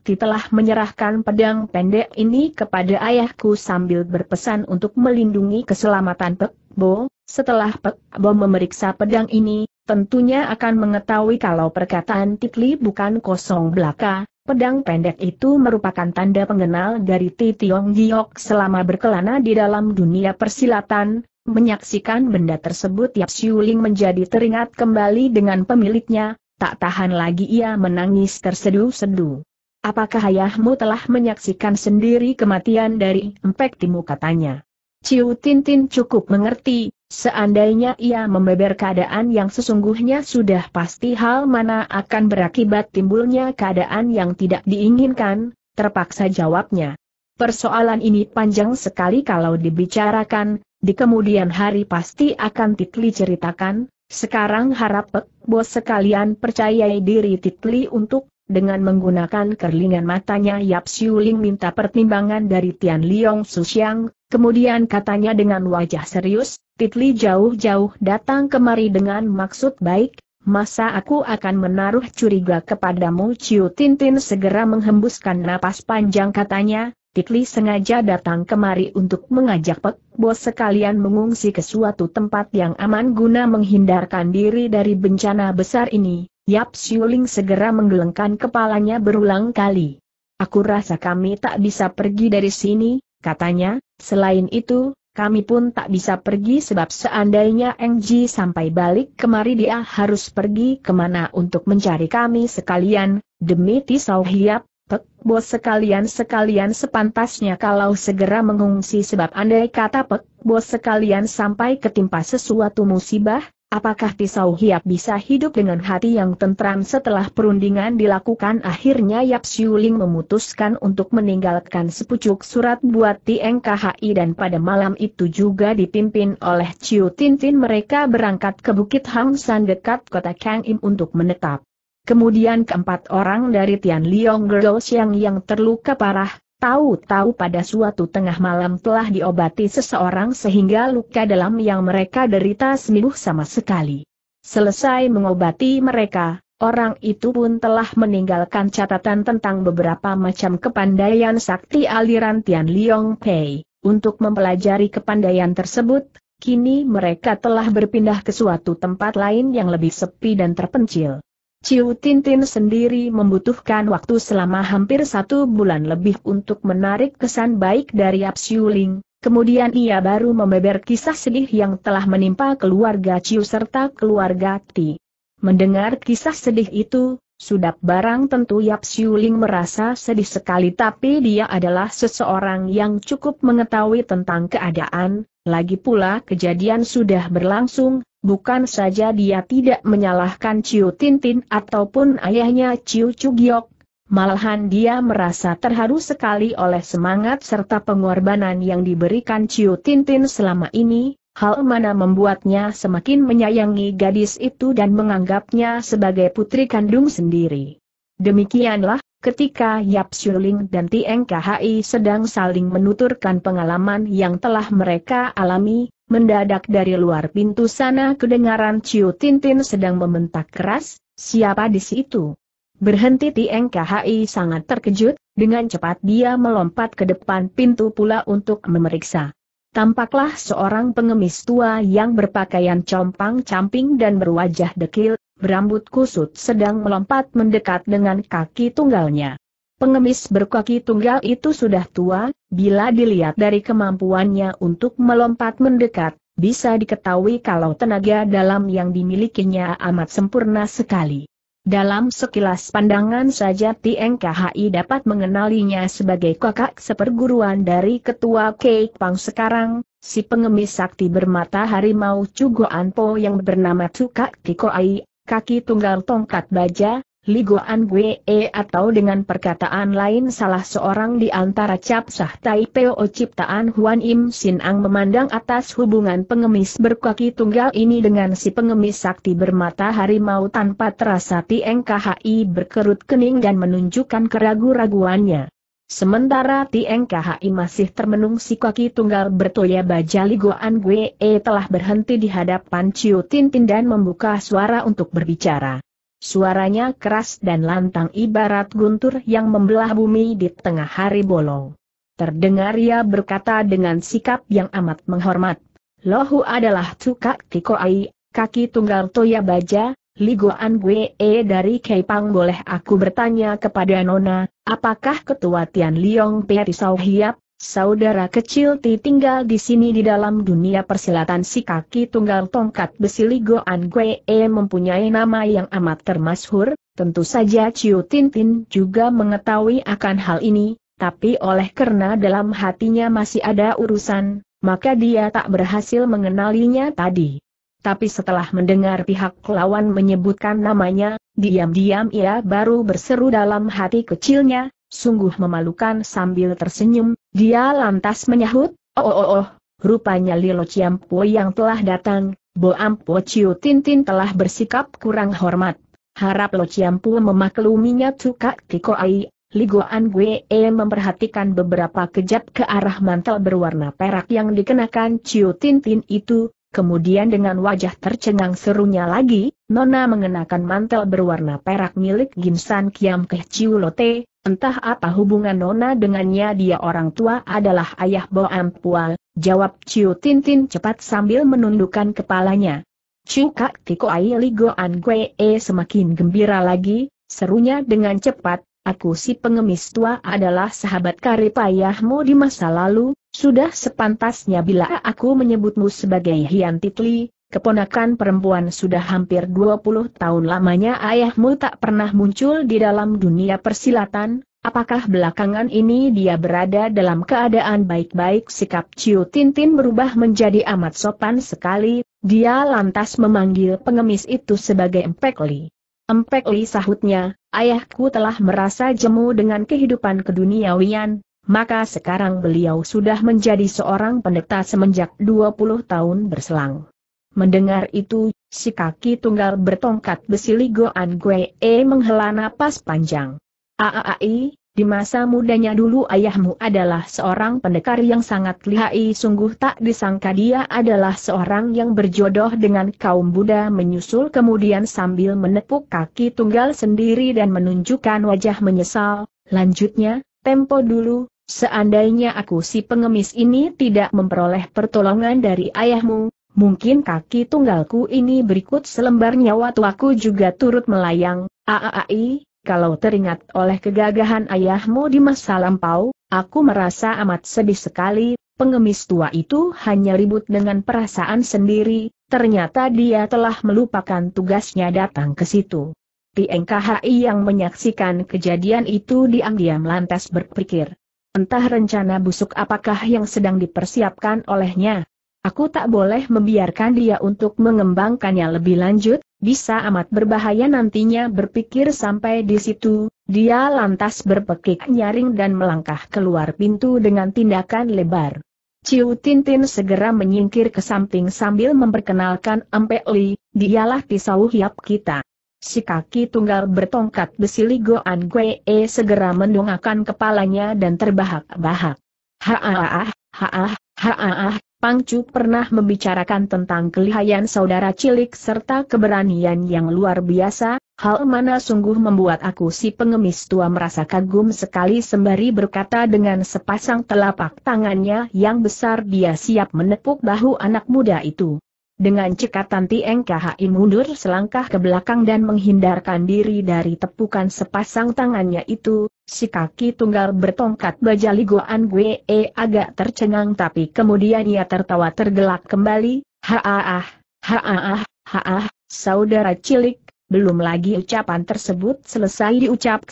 Ti telah menyerahkan pedang pendek ini kepada ayahku sambil berpesan untuk melindungi keselamatan Pek Bo. Setelah Pek Bo memeriksa pedang ini, tentunya akan mengetahui kalau perkataan Titli bukan kosong belaka. Pedang pendek itu merupakan tanda pengenal dari Ti Tiong Giok selama berkelana di dalam dunia persilatan. Menyaksikan benda tersebut Yap Siuling menjadi teringat kembali dengan pemiliknya, Tak tahan lagi ia menangis terseduh sedu Apakah ayahmu telah menyaksikan sendiri kematian dari empek timu katanya? Ciu Tintin cukup mengerti, seandainya ia membeber keadaan yang sesungguhnya sudah pasti hal mana akan berakibat timbulnya keadaan yang tidak diinginkan, terpaksa jawabnya. Persoalan ini panjang sekali kalau dibicarakan, di kemudian hari pasti akan titli ceritakan, sekarang harap pek, bos sekalian percayai diri Titli untuk, dengan menggunakan kerlingan matanya Yap Siuling minta pertimbangan dari Tian Liong Susiang, kemudian katanya dengan wajah serius, Titli jauh-jauh datang kemari dengan maksud baik, Masa aku akan menaruh curiga kepadamu Ciu Tintin segera menghembuskan napas panjang katanya, Pikli sengaja datang kemari untuk mengajak Pek Bos sekalian mengungsi ke suatu tempat yang aman guna menghindarkan diri dari bencana besar ini. Yap Siuling segera menggelengkan kepalanya berulang kali. Aku rasa kami tak bisa pergi dari sini, katanya, selain itu, kami pun tak bisa pergi sebab seandainya Eng Ji sampai balik kemari dia harus pergi kemana untuk mencari kami sekalian, demi Tisau Hiap, Pek, bos sekalian-sekalian sepantasnya kalau segera mengungsi sebab andai kata pek, bos sekalian sampai ketimpa sesuatu musibah, apakah pisau hiap bisa hidup dengan hati yang tentram setelah perundingan dilakukan akhirnya Yap Siuling memutuskan untuk meninggalkan sepucuk surat buat TNKHI dan pada malam itu juga dipimpin oleh Ciu Tintin mereka berangkat ke Bukit Hang dekat kota Kang Im untuk menetap. Kemudian keempat orang dari Tian Liong Girls yang yang terluka parah, tahu-tahu pada suatu tengah malam telah diobati seseorang sehingga luka dalam yang mereka derita sembuh sama sekali. Selesai mengobati mereka, orang itu pun telah meninggalkan catatan tentang beberapa macam kepandaian sakti aliran Tian Liong Pei. Untuk mempelajari kepandaian tersebut, kini mereka telah berpindah ke suatu tempat lain yang lebih sepi dan terpencil. Ciu Tintin sendiri membutuhkan waktu selama hampir satu bulan lebih untuk menarik kesan baik dari Apsiuling, kemudian ia baru membeber kisah sedih yang telah menimpa keluarga Ciu serta keluarga Ti. Mendengar kisah sedih itu, sudah barang tentu Yap Siuling merasa sedih sekali tapi dia adalah seseorang yang cukup mengetahui tentang keadaan, lagi pula kejadian sudah berlangsung, bukan saja dia tidak menyalahkan Ciu Tintin ataupun ayahnya Ciu Cugiok, malahan dia merasa terharu sekali oleh semangat serta pengorbanan yang diberikan Ciu Tintin selama ini, Hal mana membuatnya semakin menyayangi gadis itu dan menganggapnya sebagai putri kandung sendiri. Demikianlah, ketika Yap Shuling dan Tieng KHI sedang saling menuturkan pengalaman yang telah mereka alami, mendadak dari luar pintu sana kedengaran Ciu Tintin sedang membentak keras, siapa di situ? Berhenti Tieng KHI sangat terkejut, dengan cepat dia melompat ke depan pintu pula untuk memeriksa tampaklah seorang pengemis tua yang berpakaian compang-camping dan berwajah dekil, berambut kusut sedang melompat mendekat dengan kaki tunggalnya. Pengemis berkaki tunggal itu sudah tua, bila dilihat dari kemampuannya untuk melompat mendekat, bisa diketahui kalau tenaga dalam yang dimilikinya amat sempurna sekali. Dalam sekilas pandangan saja TNKHI dapat mengenalinya sebagai kakak seperguruan dari ketua Kek Pang sekarang, si pengemis sakti bermata harimau Cugo Anpo yang bernama Tukak Tikoai, kaki tunggal tongkat baja, Liguan Gue e atau dengan perkataan lain salah seorang di antara capsah Taipeo ciptaan Huan Im Sin Ang memandang atas hubungan pengemis berkaki tunggal ini dengan si pengemis sakti bermata harimau tanpa terasa TNKHI berkerut kening dan menunjukkan keragu-raguannya. Sementara TNKHI masih termenung si kaki tunggal bertoya baja Liguan Gue e telah berhenti di hadapan Ciu Tin dan membuka suara untuk berbicara. Suaranya keras dan lantang ibarat guntur yang membelah bumi di tengah hari bolong. Terdengar ia berkata dengan sikap yang amat menghormat. Lohu adalah Cukak Tikoai, kaki tunggal Toya Baja, liguan Gue e dari Keipang boleh aku bertanya kepada Nona, apakah ketua Tian Liong Pei Hiap Saudara kecil Ti tinggal di sini di dalam dunia persilatan si kaki tunggal tongkat besi an Gue e mempunyai nama yang amat termasyhur, tentu saja Ciu Tintin juga mengetahui akan hal ini, tapi oleh karena dalam hatinya masih ada urusan, maka dia tak berhasil mengenalinya tadi. Tapi setelah mendengar pihak lawan menyebutkan namanya, diam-diam ia baru berseru dalam hati kecilnya, sungguh memalukan sambil tersenyum, dia lantas menyahut, oh oh oh, oh. rupanya Lilo Ciampo yang telah datang, Bo Ampo Ciu Tintin telah bersikap kurang hormat. Harap Lo Ciampo memakluminya Tukak Tiko Ai, Liguan Gue memperhatikan beberapa kejap ke arah mantel berwarna perak yang dikenakan Ciu Tintin itu, Kemudian dengan wajah tercengang serunya lagi, Nona mengenakan mantel berwarna perak milik Ginsan Kiam Keh Lote. entah apa hubungan Nona dengannya dia orang tua adalah ayah Bo Pual. jawab Ciu Tintin cepat sambil menundukkan kepalanya. Ciu Kak Tiko Ai Ligo An Gue e semakin gembira lagi, serunya dengan cepat, aku si pengemis tua adalah sahabat karib ayahmu di masa lalu, sudah sepantasnya bila aku menyebutmu sebagai Hian Titli, keponakan perempuan sudah hampir 20 tahun lamanya ayahmu tak pernah muncul di dalam dunia persilatan, apakah belakangan ini dia berada dalam keadaan baik-baik sikap Ciu Tintin berubah menjadi amat sopan sekali, dia lantas memanggil pengemis itu sebagai Empekli. Empekli sahutnya, ayahku telah merasa jemu dengan kehidupan keduniawian, maka sekarang beliau sudah menjadi seorang pendeta semenjak 20 tahun berselang. Mendengar itu, si kaki tunggal bertongkat besi Ligoan Gue e menghela napas panjang. Aai, di masa mudanya dulu ayahmu adalah seorang pendekar yang sangat lihai sungguh tak disangka dia adalah seorang yang berjodoh dengan kaum Buddha menyusul kemudian sambil menepuk kaki tunggal sendiri dan menunjukkan wajah menyesal, lanjutnya, tempo dulu, seandainya aku si pengemis ini tidak memperoleh pertolongan dari ayahmu, mungkin kaki tunggalku ini berikut selembar nyawa tuaku juga turut melayang, aaai, kalau teringat oleh kegagahan ayahmu di masa lampau, aku merasa amat sedih sekali, pengemis tua itu hanya ribut dengan perasaan sendiri, ternyata dia telah melupakan tugasnya datang ke situ. Tieng NKHI yang menyaksikan kejadian itu diam-diam lantas berpikir. Entah rencana busuk apakah yang sedang dipersiapkan olehnya. Aku tak boleh membiarkan dia untuk mengembangkannya lebih lanjut, bisa amat berbahaya nantinya berpikir sampai di situ, dia lantas berpekik nyaring dan melangkah keluar pintu dengan tindakan lebar. Ciu Tintin segera menyingkir ke samping sambil memperkenalkan Ampe Li, dialah pisau hiap kita. Si kaki tunggal bertongkat besi Ligoan Gue e segera mendongakkan kepalanya dan terbahak-bahak. Haah, haah, haah. Pangcu pernah membicarakan tentang kelihayan saudara cilik serta keberanian yang luar biasa, hal mana sungguh membuat aku si pengemis tua merasa kagum sekali sembari berkata dengan sepasang telapak tangannya yang besar dia siap menepuk bahu anak muda itu. Dengan cekatan Tieng KHI mundur selangkah ke belakang dan menghindarkan diri dari tepukan sepasang tangannya itu, si kaki tunggal bertongkat bajali Goan Gwee agak tercengang tapi kemudian ia tertawa tergelak kembali, haaah, haaah, haaah, saudara cilik, belum lagi ucapan tersebut selesai diucap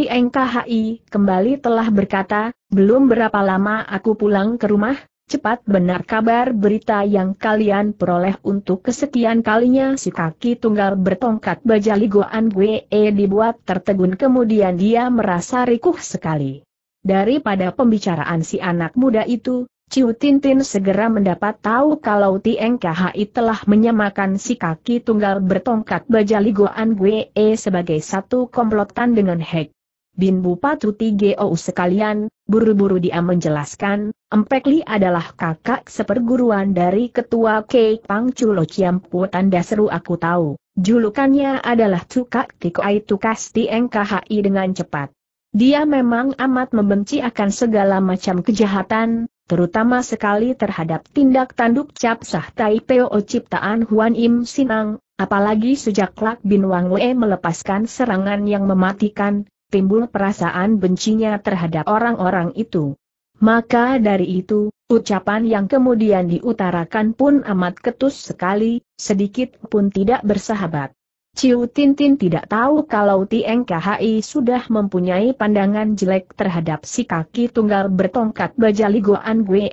Tieng KHI kembali telah berkata, belum berapa lama aku pulang ke rumah, cepat benar kabar berita yang kalian peroleh untuk kesekian kalinya si kaki tunggal bertongkat baja Goan Gue e dibuat tertegun kemudian dia merasa rikuh sekali. Daripada pembicaraan si anak muda itu, Ciu Tintin segera mendapat tahu kalau TNKHI telah menyamakan si kaki tunggal bertongkat baja Goan Gue e sebagai satu komplotan dengan Hek. Bin bupati gou sekalian, buru-buru dia menjelaskan, Empek Li adalah kakak seperguruan dari ketua Kei Pang Chulo Chiampu tanda seru aku tahu. Julukannya adalah Tukak Tikoai Tukas NKHI dengan cepat. Dia memang amat membenci akan segala macam kejahatan, terutama sekali terhadap tindak tanduk cap sah Peo ciptaan Huan Im Sinang, apalagi sejak Lak Bin Wang Wei melepaskan serangan yang mematikan, timbul perasaan bencinya terhadap orang-orang itu. Maka dari itu, ucapan yang kemudian diutarakan pun amat ketus sekali, sedikit pun tidak bersahabat. Ciu Tintin tidak tahu kalau TNKHI sudah mempunyai pandangan jelek terhadap si kaki tunggal bertongkat baja ligoan Gue,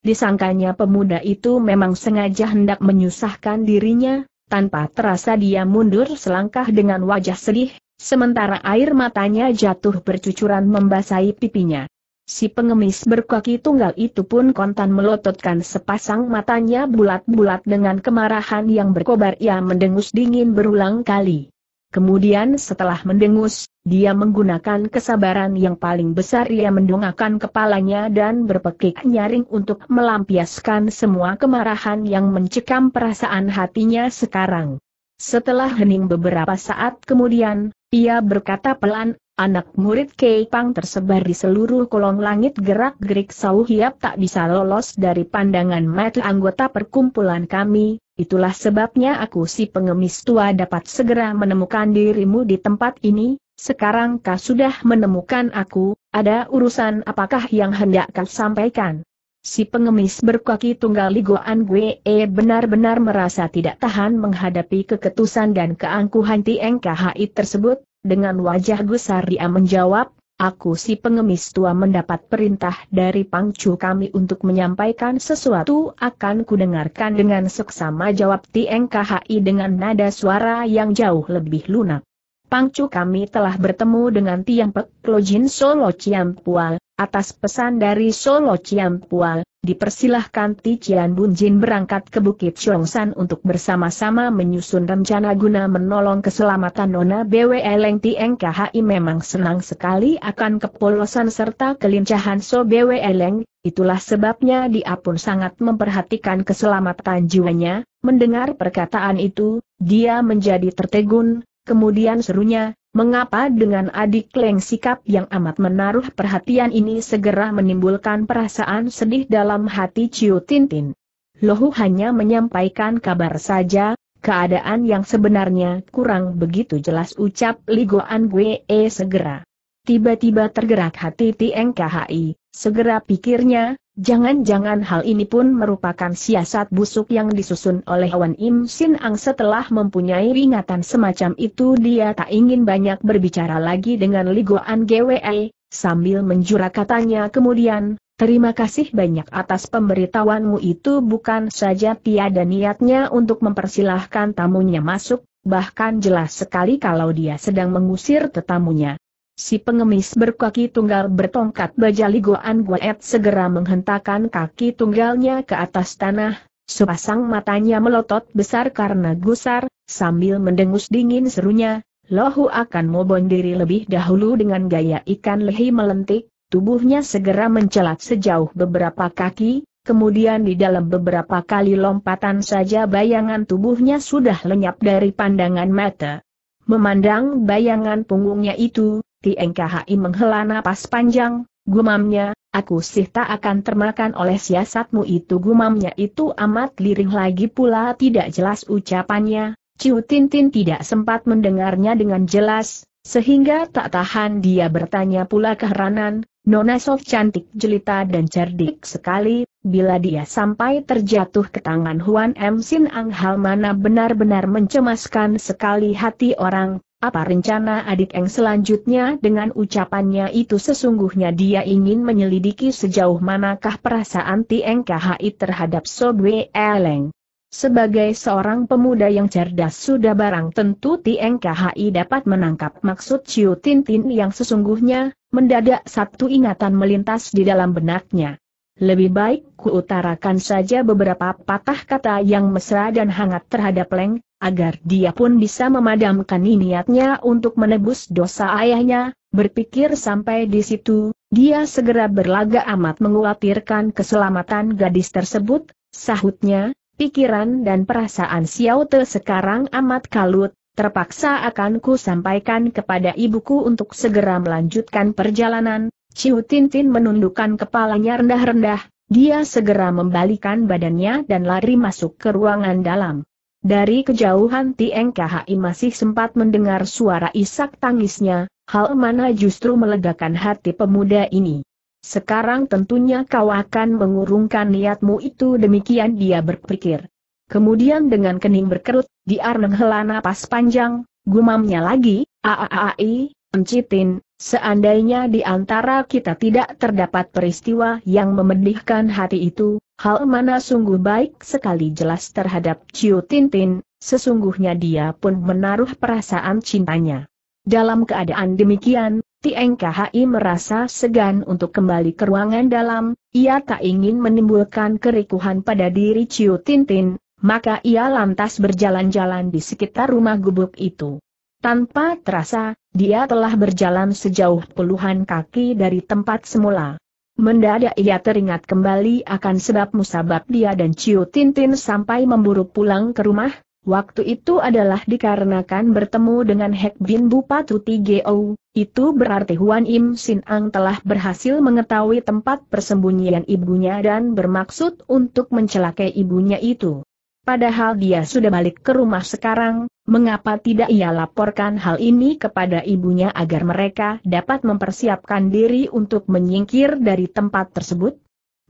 disangkanya pemuda itu memang sengaja hendak menyusahkan dirinya, tanpa terasa dia mundur selangkah dengan wajah sedih, sementara air matanya jatuh bercucuran membasahi pipinya. Si pengemis berkaki tunggal itu pun kontan melototkan sepasang matanya bulat-bulat dengan kemarahan yang berkobar ia mendengus dingin berulang kali. Kemudian setelah mendengus, dia menggunakan kesabaran yang paling besar ia mendongakkan kepalanya dan berpekik nyaring untuk melampiaskan semua kemarahan yang mencekam perasaan hatinya sekarang. Setelah hening beberapa saat kemudian, ia berkata pelan, Anak murid Kei Pang tersebar di seluruh kolong langit gerak-gerik Sau Hiap tak bisa lolos dari pandangan mata anggota perkumpulan kami, itulah sebabnya aku si pengemis tua dapat segera menemukan dirimu di tempat ini, sekarang kau sudah menemukan aku, ada urusan apakah yang hendak kau sampaikan? Si pengemis berkaki tunggal Ligoan Gue e benar-benar merasa tidak tahan menghadapi keketusan dan keangkuhan Tiengkhai tersebut, dengan wajah gusar dia menjawab, Aku si pengemis tua mendapat perintah dari pangcu kami untuk menyampaikan sesuatu akan kudengarkan dengan seksama jawab TNKHI dengan nada suara yang jauh lebih lunak. Pangcu kami telah bertemu dengan Tiang Pek Lojin Solo Ciampual, atas pesan dari Solo Ciampual, dipersilahkan Tician Bunjin berangkat ke Bukit Chong San untuk bersama-sama menyusun rencana guna menolong keselamatan Nona BW Leng Eng KHI memang senang sekali akan kepolosan serta kelincahan So BW Leng, itulah sebabnya dia pun sangat memperhatikan keselamatan jiwanya, mendengar perkataan itu, dia menjadi tertegun, kemudian serunya, Mengapa dengan adik Leng sikap yang amat menaruh perhatian ini segera menimbulkan perasaan sedih dalam hati Ciu Tintin? Lohu hanya menyampaikan kabar saja, keadaan yang sebenarnya kurang begitu jelas ucap Ligoan Gue segera. Tiba-tiba tergerak hati Tieng KHI, Segera pikirnya, jangan-jangan hal ini pun merupakan siasat busuk yang disusun oleh Wan Im Sin Ang setelah mempunyai ingatan semacam itu dia tak ingin banyak berbicara lagi dengan Ligoan GWE, sambil menjura katanya kemudian, terima kasih banyak atas pemberitahuanmu itu bukan saja tiada niatnya untuk mempersilahkan tamunya masuk, bahkan jelas sekali kalau dia sedang mengusir tetamunya. Si pengemis berkaki tunggal bertongkat baja liguan Guet segera menghentakkan kaki tunggalnya ke atas tanah, sepasang matanya melotot besar karena gusar, sambil mendengus dingin serunya, Lohu akan mobon diri lebih dahulu dengan gaya ikan lehi melentik, tubuhnya segera mencelat sejauh beberapa kaki, kemudian di dalam beberapa kali lompatan saja bayangan tubuhnya sudah lenyap dari pandangan mata. Memandang bayangan punggungnya itu, Tieng menghela napas panjang, gumamnya, aku sih tak akan termakan oleh siasatmu itu gumamnya itu amat lirih lagi pula tidak jelas ucapannya, Ciu Tintin tidak sempat mendengarnya dengan jelas, sehingga tak tahan dia bertanya pula keheranan, Nona Sof cantik jelita dan cerdik sekali, bila dia sampai terjatuh ke tangan Huan M. Sin Ang Hal mana benar-benar mencemaskan sekali hati orang, apa rencana adik Eng selanjutnya dengan ucapannya itu sesungguhnya dia ingin menyelidiki sejauh manakah perasaan Tieng KHI terhadap Sobwe Eleng. Sebagai seorang pemuda yang cerdas sudah barang tentu Tieng KHI dapat menangkap maksud Ciu Tintin yang sesungguhnya, mendadak satu ingatan melintas di dalam benaknya. Lebih baik kuutarakan saja beberapa patah kata yang mesra dan hangat terhadap Leng, agar dia pun bisa memadamkan niatnya untuk menebus dosa ayahnya, berpikir sampai di situ, dia segera berlagak amat mengkhawatirkan keselamatan gadis tersebut, sahutnya, pikiran dan perasaan Xiao Te sekarang amat kalut, terpaksa akan ku sampaikan kepada ibuku untuk segera melanjutkan perjalanan, Ciu Tintin menundukkan kepalanya rendah-rendah, dia segera membalikan badannya dan lari masuk ke ruangan dalam. Dari kejauhan Tieng masih sempat mendengar suara isak tangisnya, hal mana justru melegakan hati pemuda ini. Sekarang tentunya kau akan mengurungkan niatmu itu demikian dia berpikir. Kemudian dengan kening berkerut, diarneng helana pas panjang, gumamnya lagi, aaai, encitin, Seandainya di antara kita tidak terdapat peristiwa yang memedihkan hati itu, hal mana sungguh baik sekali jelas terhadap Ciu Tintin, sesungguhnya dia pun menaruh perasaan cintanya. Dalam keadaan demikian, Tieng KHI merasa segan untuk kembali ke ruangan dalam, ia tak ingin menimbulkan kerikuhan pada diri Ciu Tintin, maka ia lantas berjalan-jalan di sekitar rumah gubuk itu. Tanpa terasa, dia telah berjalan sejauh puluhan kaki dari tempat semula. Mendadak ia teringat kembali akan sebab musabab dia dan Ciu Tintin sampai memburu pulang ke rumah, Waktu itu adalah dikarenakan bertemu dengan Hek Bin Bupatu Tigeo, itu berarti Huan Im Sin Ang telah berhasil mengetahui tempat persembunyian ibunya dan bermaksud untuk mencelakai ibunya itu. Padahal dia sudah balik ke rumah sekarang, mengapa tidak ia laporkan hal ini kepada ibunya agar mereka dapat mempersiapkan diri untuk menyingkir dari tempat tersebut?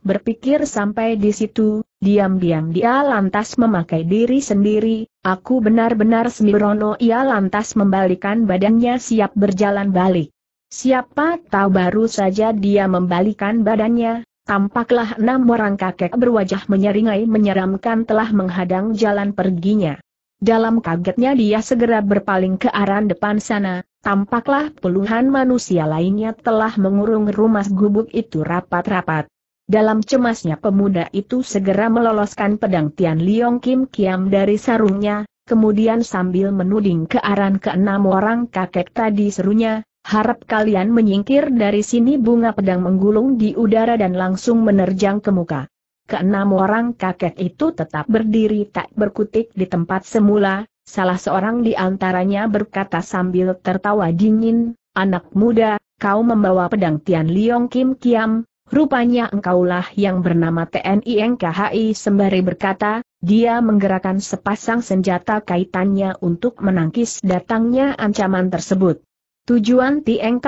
Berpikir sampai di situ, diam-diam dia lantas memakai diri sendiri, aku benar-benar sembrono. ia lantas membalikan badannya siap berjalan balik. Siapa tahu baru saja dia membalikan badannya, Tampaklah enam orang kakek berwajah menyeringai menyeramkan telah menghadang jalan perginya. Dalam kagetnya dia segera berpaling ke arah depan sana, tampaklah puluhan manusia lainnya telah mengurung rumah gubuk itu rapat-rapat. Dalam cemasnya pemuda itu segera meloloskan pedang Tian Liong Kim Kiam dari sarungnya, kemudian sambil menuding ke arah keenam orang kakek tadi serunya, Harap kalian menyingkir dari sini bunga pedang menggulung di udara dan langsung menerjang ke muka. Keenam orang kakek itu tetap berdiri tak berkutik di tempat semula, salah seorang di antaranya berkata sambil tertawa dingin, Anak muda, kau membawa pedang Tian Liong Kim Kiam, rupanya engkaulah yang bernama TNI NKHI sembari berkata, dia menggerakkan sepasang senjata kaitannya untuk menangkis datangnya ancaman tersebut. Tujuan Tieng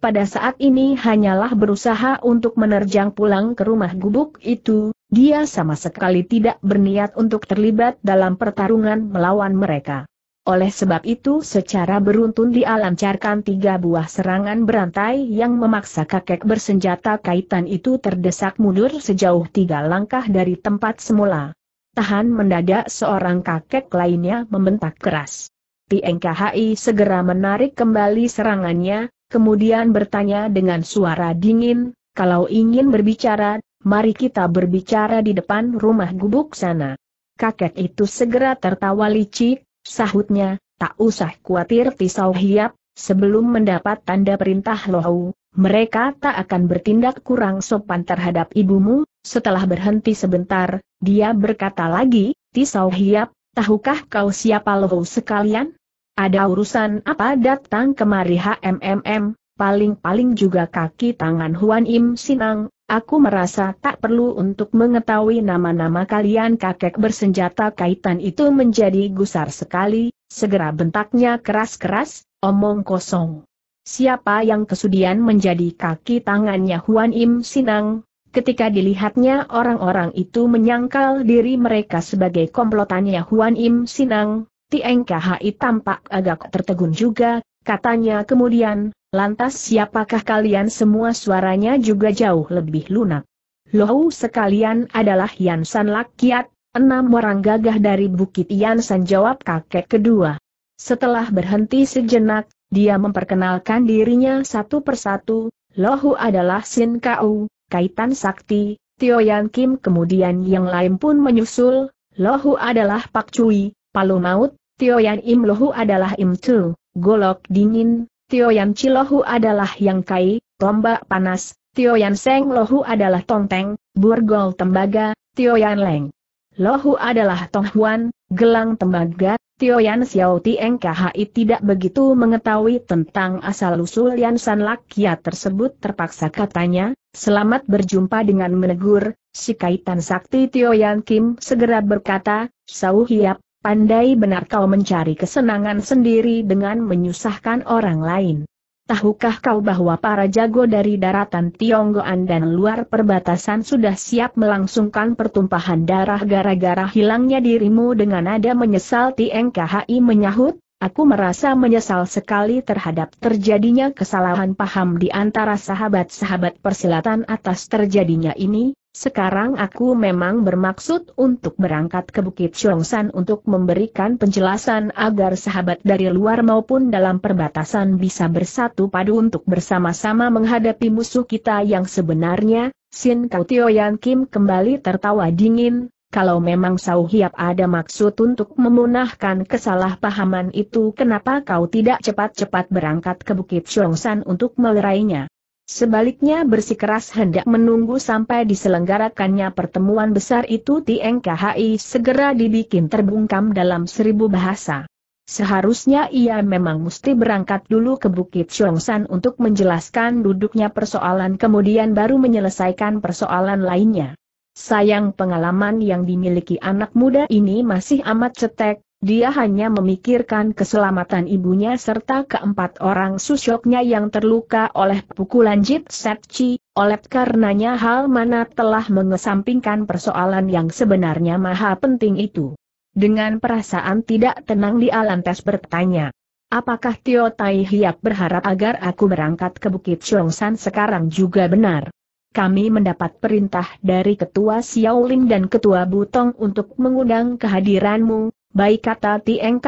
pada saat ini hanyalah berusaha untuk menerjang pulang ke rumah gubuk itu, dia sama sekali tidak berniat untuk terlibat dalam pertarungan melawan mereka. Oleh sebab itu secara beruntun dialancarkan tiga buah serangan berantai yang memaksa kakek bersenjata kaitan itu terdesak mundur sejauh tiga langkah dari tempat semula. Tahan mendadak seorang kakek lainnya membentak keras. PNKHI segera menarik kembali serangannya, kemudian bertanya dengan suara dingin, kalau ingin berbicara, mari kita berbicara di depan rumah gubuk sana. Kakek itu segera tertawa licik, sahutnya, tak usah khawatir pisau hiap, sebelum mendapat tanda perintah lohu, mereka tak akan bertindak kurang sopan terhadap ibumu, setelah berhenti sebentar, dia berkata lagi, Tisau Hiap, tahukah kau siapa lohu sekalian? Ada urusan apa datang kemari HMMM, paling-paling juga kaki tangan Huan Im Sinang, aku merasa tak perlu untuk mengetahui nama-nama kalian kakek bersenjata kaitan itu menjadi gusar sekali, segera bentaknya keras-keras, omong kosong. Siapa yang kesudian menjadi kaki tangannya Huan Im Sinang, Ketika dilihatnya orang-orang itu menyangkal diri mereka sebagai komplotannya Huan Im Sinang, Tieng tampak agak tertegun juga, katanya kemudian, lantas siapakah kalian semua suaranya juga jauh lebih lunak. Lohu sekalian adalah Yansan Lakiat, enam orang gagah dari Bukit Yansan jawab kakek kedua. Setelah berhenti sejenak, dia memperkenalkan dirinya satu persatu, Lohu adalah Sin Kau, Kaitan Sakti, Tio Yan Kim kemudian yang lain pun menyusul, Lohu adalah Pak Cui, Palu Maut, Yan Im Lohu adalah Im Tu, golok dingin, Chi Cilohu adalah Yang Kai, tombak panas, Yan Seng Lohu adalah Teng, burgol tembaga, Yan Leng. Lohu adalah Huan, gelang tembaga, Yan Xiao Tieng Khi tidak begitu mengetahui tentang asal-usul Yan San Lakia tersebut terpaksa katanya, selamat berjumpa dengan menegur, si kaitan sakti Yan Kim segera berkata, Sau Hiap, Pandai benar kau mencari kesenangan sendiri dengan menyusahkan orang lain. Tahukah kau bahwa para jago dari daratan Tionggoan dan luar perbatasan sudah siap melangsungkan pertumpahan darah gara-gara hilangnya dirimu dengan nada menyesal TNKHI menyahut, aku merasa menyesal sekali terhadap terjadinya kesalahan paham di antara sahabat-sahabat persilatan atas terjadinya ini, sekarang aku memang bermaksud untuk berangkat ke Bukit Chongsan untuk memberikan penjelasan agar sahabat dari luar maupun dalam perbatasan bisa bersatu padu untuk bersama-sama menghadapi musuh kita yang sebenarnya, Sin Kau Tio Kim kembali tertawa dingin, kalau memang Sau Hiap ada maksud untuk memunahkan kesalahpahaman itu kenapa kau tidak cepat-cepat berangkat ke Bukit Chongsan untuk melerainya? Sebaliknya bersikeras hendak menunggu sampai diselenggarakannya pertemuan besar itu TNKHI segera dibikin terbungkam dalam seribu bahasa. Seharusnya ia memang mesti berangkat dulu ke Bukit Chongsan untuk menjelaskan duduknya persoalan kemudian baru menyelesaikan persoalan lainnya. Sayang pengalaman yang dimiliki anak muda ini masih amat cetek, dia hanya memikirkan keselamatan ibunya serta keempat orang susyoknya yang terluka oleh pukulan Jit Setchi, oleh karenanya hal mana telah mengesampingkan persoalan yang sebenarnya maha penting itu. Dengan perasaan tidak tenang Di Alantes bertanya. Apakah Tio Tai Hiap berharap agar aku berangkat ke Bukit Chongsan sekarang juga benar? kami mendapat perintah dari Ketua Xiaoling dan Ketua Butong untuk mengundang kehadiranmu, Baik kata Tieng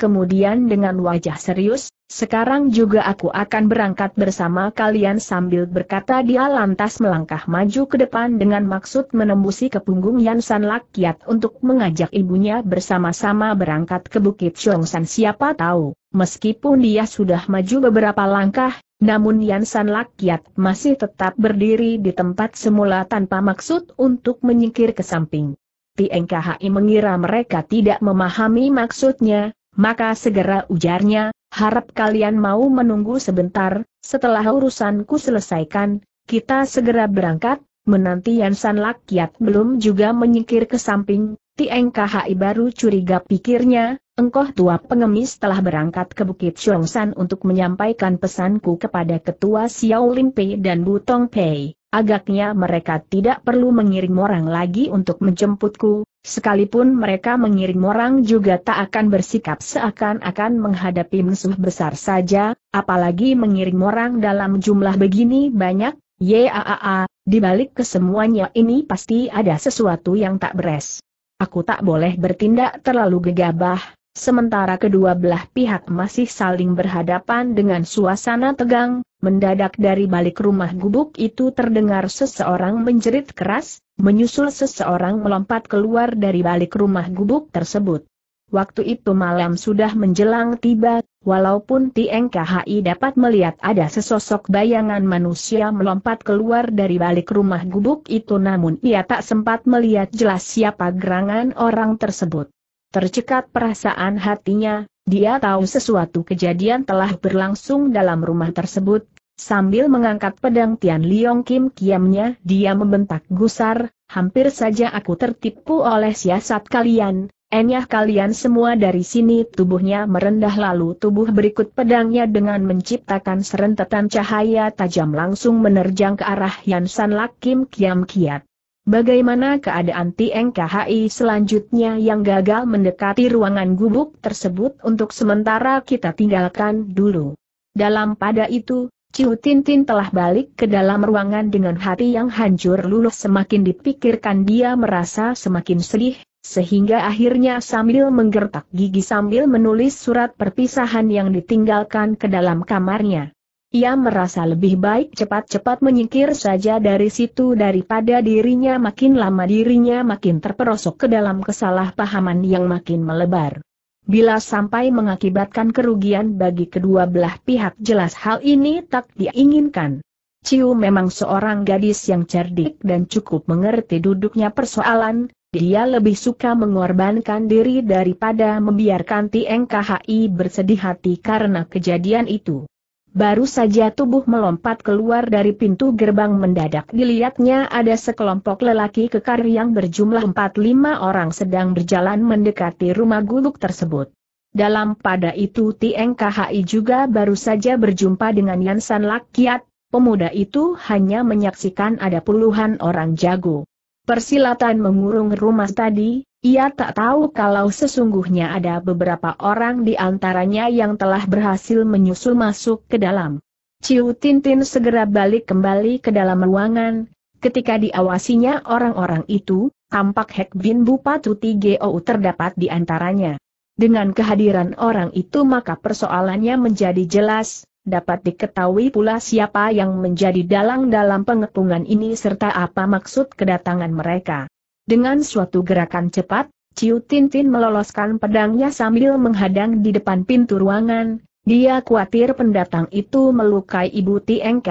kemudian dengan wajah serius, sekarang juga aku akan berangkat bersama kalian sambil berkata dia lantas melangkah maju ke depan dengan maksud menembusi ke punggung Yansan Lakyat untuk mengajak ibunya bersama-sama berangkat ke Bukit Chongsan siapa tahu, meskipun dia sudah maju beberapa langkah, namun Yansan Lakyat masih tetap berdiri di tempat semula tanpa maksud untuk menyingkir ke samping. TNKHI mengira mereka tidak memahami maksudnya, maka segera ujarnya, harap kalian mau menunggu sebentar, setelah urusanku selesaikan, kita segera berangkat, menanti Yansan Lakyat belum juga menyingkir ke samping, TNKHI baru curiga pikirnya, engkau tua pengemis telah berangkat ke Bukit Chongsan untuk menyampaikan pesanku kepada Ketua Xiao Limpe dan Butong Pei. Agaknya mereka tidak perlu mengirim orang lagi untuk menjemputku, sekalipun mereka mengirim orang juga tak akan bersikap seakan-akan menghadapi musuh besar saja, apalagi mengirim orang dalam jumlah begini banyak, yaa, di balik kesemuanya ini pasti ada sesuatu yang tak beres. Aku tak boleh bertindak terlalu gegabah, Sementara kedua belah pihak masih saling berhadapan dengan suasana tegang, mendadak dari balik rumah gubuk itu terdengar seseorang menjerit keras, menyusul seseorang melompat keluar dari balik rumah gubuk tersebut. Waktu itu malam sudah menjelang tiba, walaupun TNKHI dapat melihat ada sesosok bayangan manusia melompat keluar dari balik rumah gubuk itu namun ia tak sempat melihat jelas siapa gerangan orang tersebut. Tercekat perasaan hatinya, dia tahu sesuatu kejadian telah berlangsung dalam rumah tersebut. Sambil mengangkat pedang Tian Liong Kim kiamnya, dia membentak gusar, hampir saja aku tertipu oleh siasat kalian, enyah kalian semua dari sini tubuhnya merendah lalu tubuh berikut pedangnya dengan menciptakan serentetan cahaya tajam langsung menerjang ke arah Yan San Lak Kim Kiam Kiat. Bagaimana keadaan TNKHI selanjutnya yang gagal mendekati ruangan gubuk tersebut untuk sementara kita tinggalkan dulu. Dalam pada itu, Ciu Tintin telah balik ke dalam ruangan dengan hati yang hancur luluh semakin dipikirkan dia merasa semakin sedih, sehingga akhirnya sambil menggertak gigi sambil menulis surat perpisahan yang ditinggalkan ke dalam kamarnya. Ia merasa lebih baik cepat-cepat menyingkir saja dari situ daripada dirinya makin lama dirinya makin terperosok ke dalam kesalahpahaman yang makin melebar. Bila sampai mengakibatkan kerugian bagi kedua belah pihak jelas hal ini tak diinginkan. Ciu memang seorang gadis yang cerdik dan cukup mengerti duduknya persoalan, dia lebih suka mengorbankan diri daripada membiarkan Tieng KHI bersedih hati karena kejadian itu. Baru saja tubuh melompat keluar dari pintu gerbang mendadak dilihatnya ada sekelompok lelaki kekar yang berjumlah 4-5 orang sedang berjalan mendekati rumah guluk tersebut. Dalam pada itu TNKHI juga baru saja berjumpa dengan Yansan Lakiat, pemuda itu hanya menyaksikan ada puluhan orang jago. Persilatan mengurung rumah tadi, ia tak tahu kalau sesungguhnya ada beberapa orang di antaranya yang telah berhasil menyusul masuk ke dalam. Ciu Tintin segera balik kembali ke dalam ruangan, ketika diawasinya orang-orang itu, tampak Hek Bin Bupatu Tigeo terdapat di antaranya. Dengan kehadiran orang itu maka persoalannya menjadi jelas, dapat diketahui pula siapa yang menjadi dalang dalam pengepungan ini serta apa maksud kedatangan mereka. Dengan suatu gerakan cepat, Ciu Tintin meloloskan pedangnya sambil menghadang di depan pintu ruangan, dia khawatir pendatang itu melukai ibu Tieng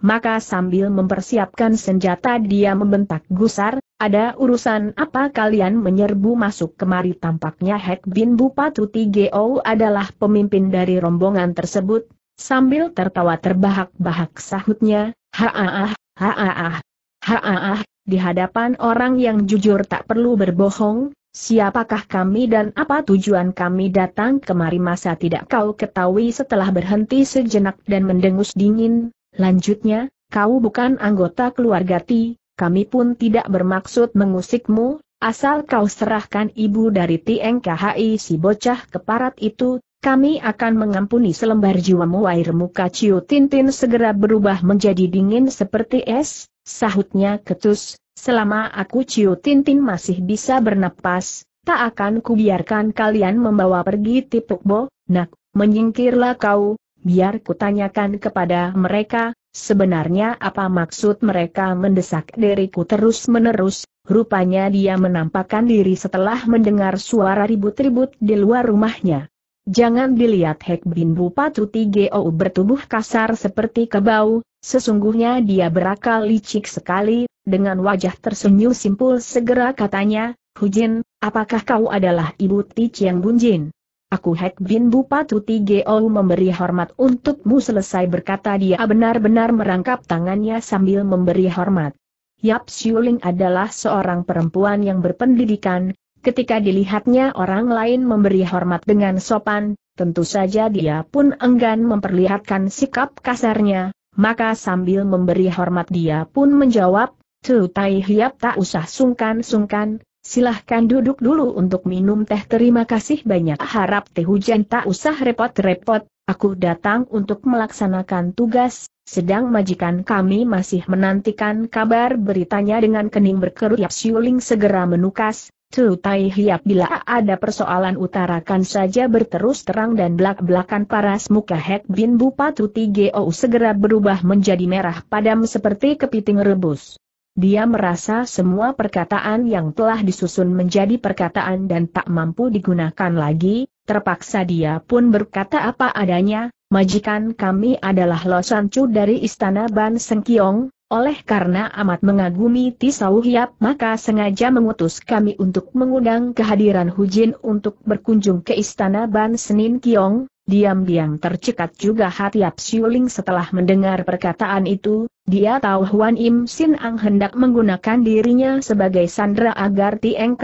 maka sambil mempersiapkan senjata dia membentak gusar, ada urusan apa kalian menyerbu masuk kemari tampaknya Hek Bin Bupatuti Tigeo adalah pemimpin dari rombongan tersebut, sambil tertawa terbahak-bahak sahutnya, haaah, haaah, haaah, di hadapan orang yang jujur tak perlu berbohong, siapakah kami dan apa tujuan kami datang kemari masa tidak kau ketahui setelah berhenti sejenak dan mendengus dingin, lanjutnya, kau bukan anggota keluarga Ti, kami pun tidak bermaksud mengusikmu, asal kau serahkan ibu dari TNKHI si bocah keparat itu, kami akan mengampuni selembar jiwamu air muka Ciu Tintin segera berubah menjadi dingin seperti es, Sahutnya ketus, selama aku Ciu Tintin masih bisa bernapas, tak akan kubiarkan kalian membawa pergi Tipuk Bo, nak, menyingkirlah kau, biar kutanyakan kepada mereka, sebenarnya apa maksud mereka mendesak diriku terus-menerus, rupanya dia menampakkan diri setelah mendengar suara ribut-ribut di luar rumahnya. Jangan dilihat Hek Bin Bupatu Patu bertubuh kasar seperti kebau, Sesungguhnya dia berakal licik sekali, dengan wajah tersenyum simpul segera katanya, Hujin, apakah kau adalah ibu Ti yang Bunjin? Aku Hek Bin Bupatu Geo memberi hormat untukmu selesai berkata dia benar-benar merangkap tangannya sambil memberi hormat. Yap Siuling adalah seorang perempuan yang berpendidikan, ketika dilihatnya orang lain memberi hormat dengan sopan, tentu saja dia pun enggan memperlihatkan sikap kasarnya, maka sambil memberi hormat dia pun menjawab, Tu Tai Hiap tak usah sungkan-sungkan, silahkan duduk dulu untuk minum teh terima kasih banyak. Harap teh hujan tak usah repot-repot, aku datang untuk melaksanakan tugas, sedang majikan kami masih menantikan kabar beritanya dengan kening berkerut Yap Siuling segera menukas, Tu Tai Hiap bila ada persoalan utarakan saja berterus terang dan belak-belakan paras muka Hek Bin Bupatu Tigeo segera berubah menjadi merah padam seperti kepiting rebus. Dia merasa semua perkataan yang telah disusun menjadi perkataan dan tak mampu digunakan lagi, terpaksa dia pun berkata apa adanya, majikan kami adalah Losan Chu dari Istana Ban Sengkiong, oleh karena amat mengagumi Tisau Hiap maka sengaja mengutus kami untuk mengundang kehadiran Hujin untuk berkunjung ke Istana Ban Senin Kiong, diam-diam tercekat juga hati Yap Siuling setelah mendengar perkataan itu, dia tahu Huan Im Sin Ang hendak menggunakan dirinya sebagai sandera agar Tieng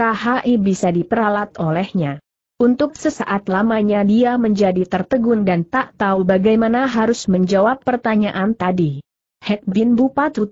bisa diperalat olehnya. Untuk sesaat lamanya dia menjadi tertegun dan tak tahu bagaimana harus menjawab pertanyaan tadi. Hek Bin Bupatu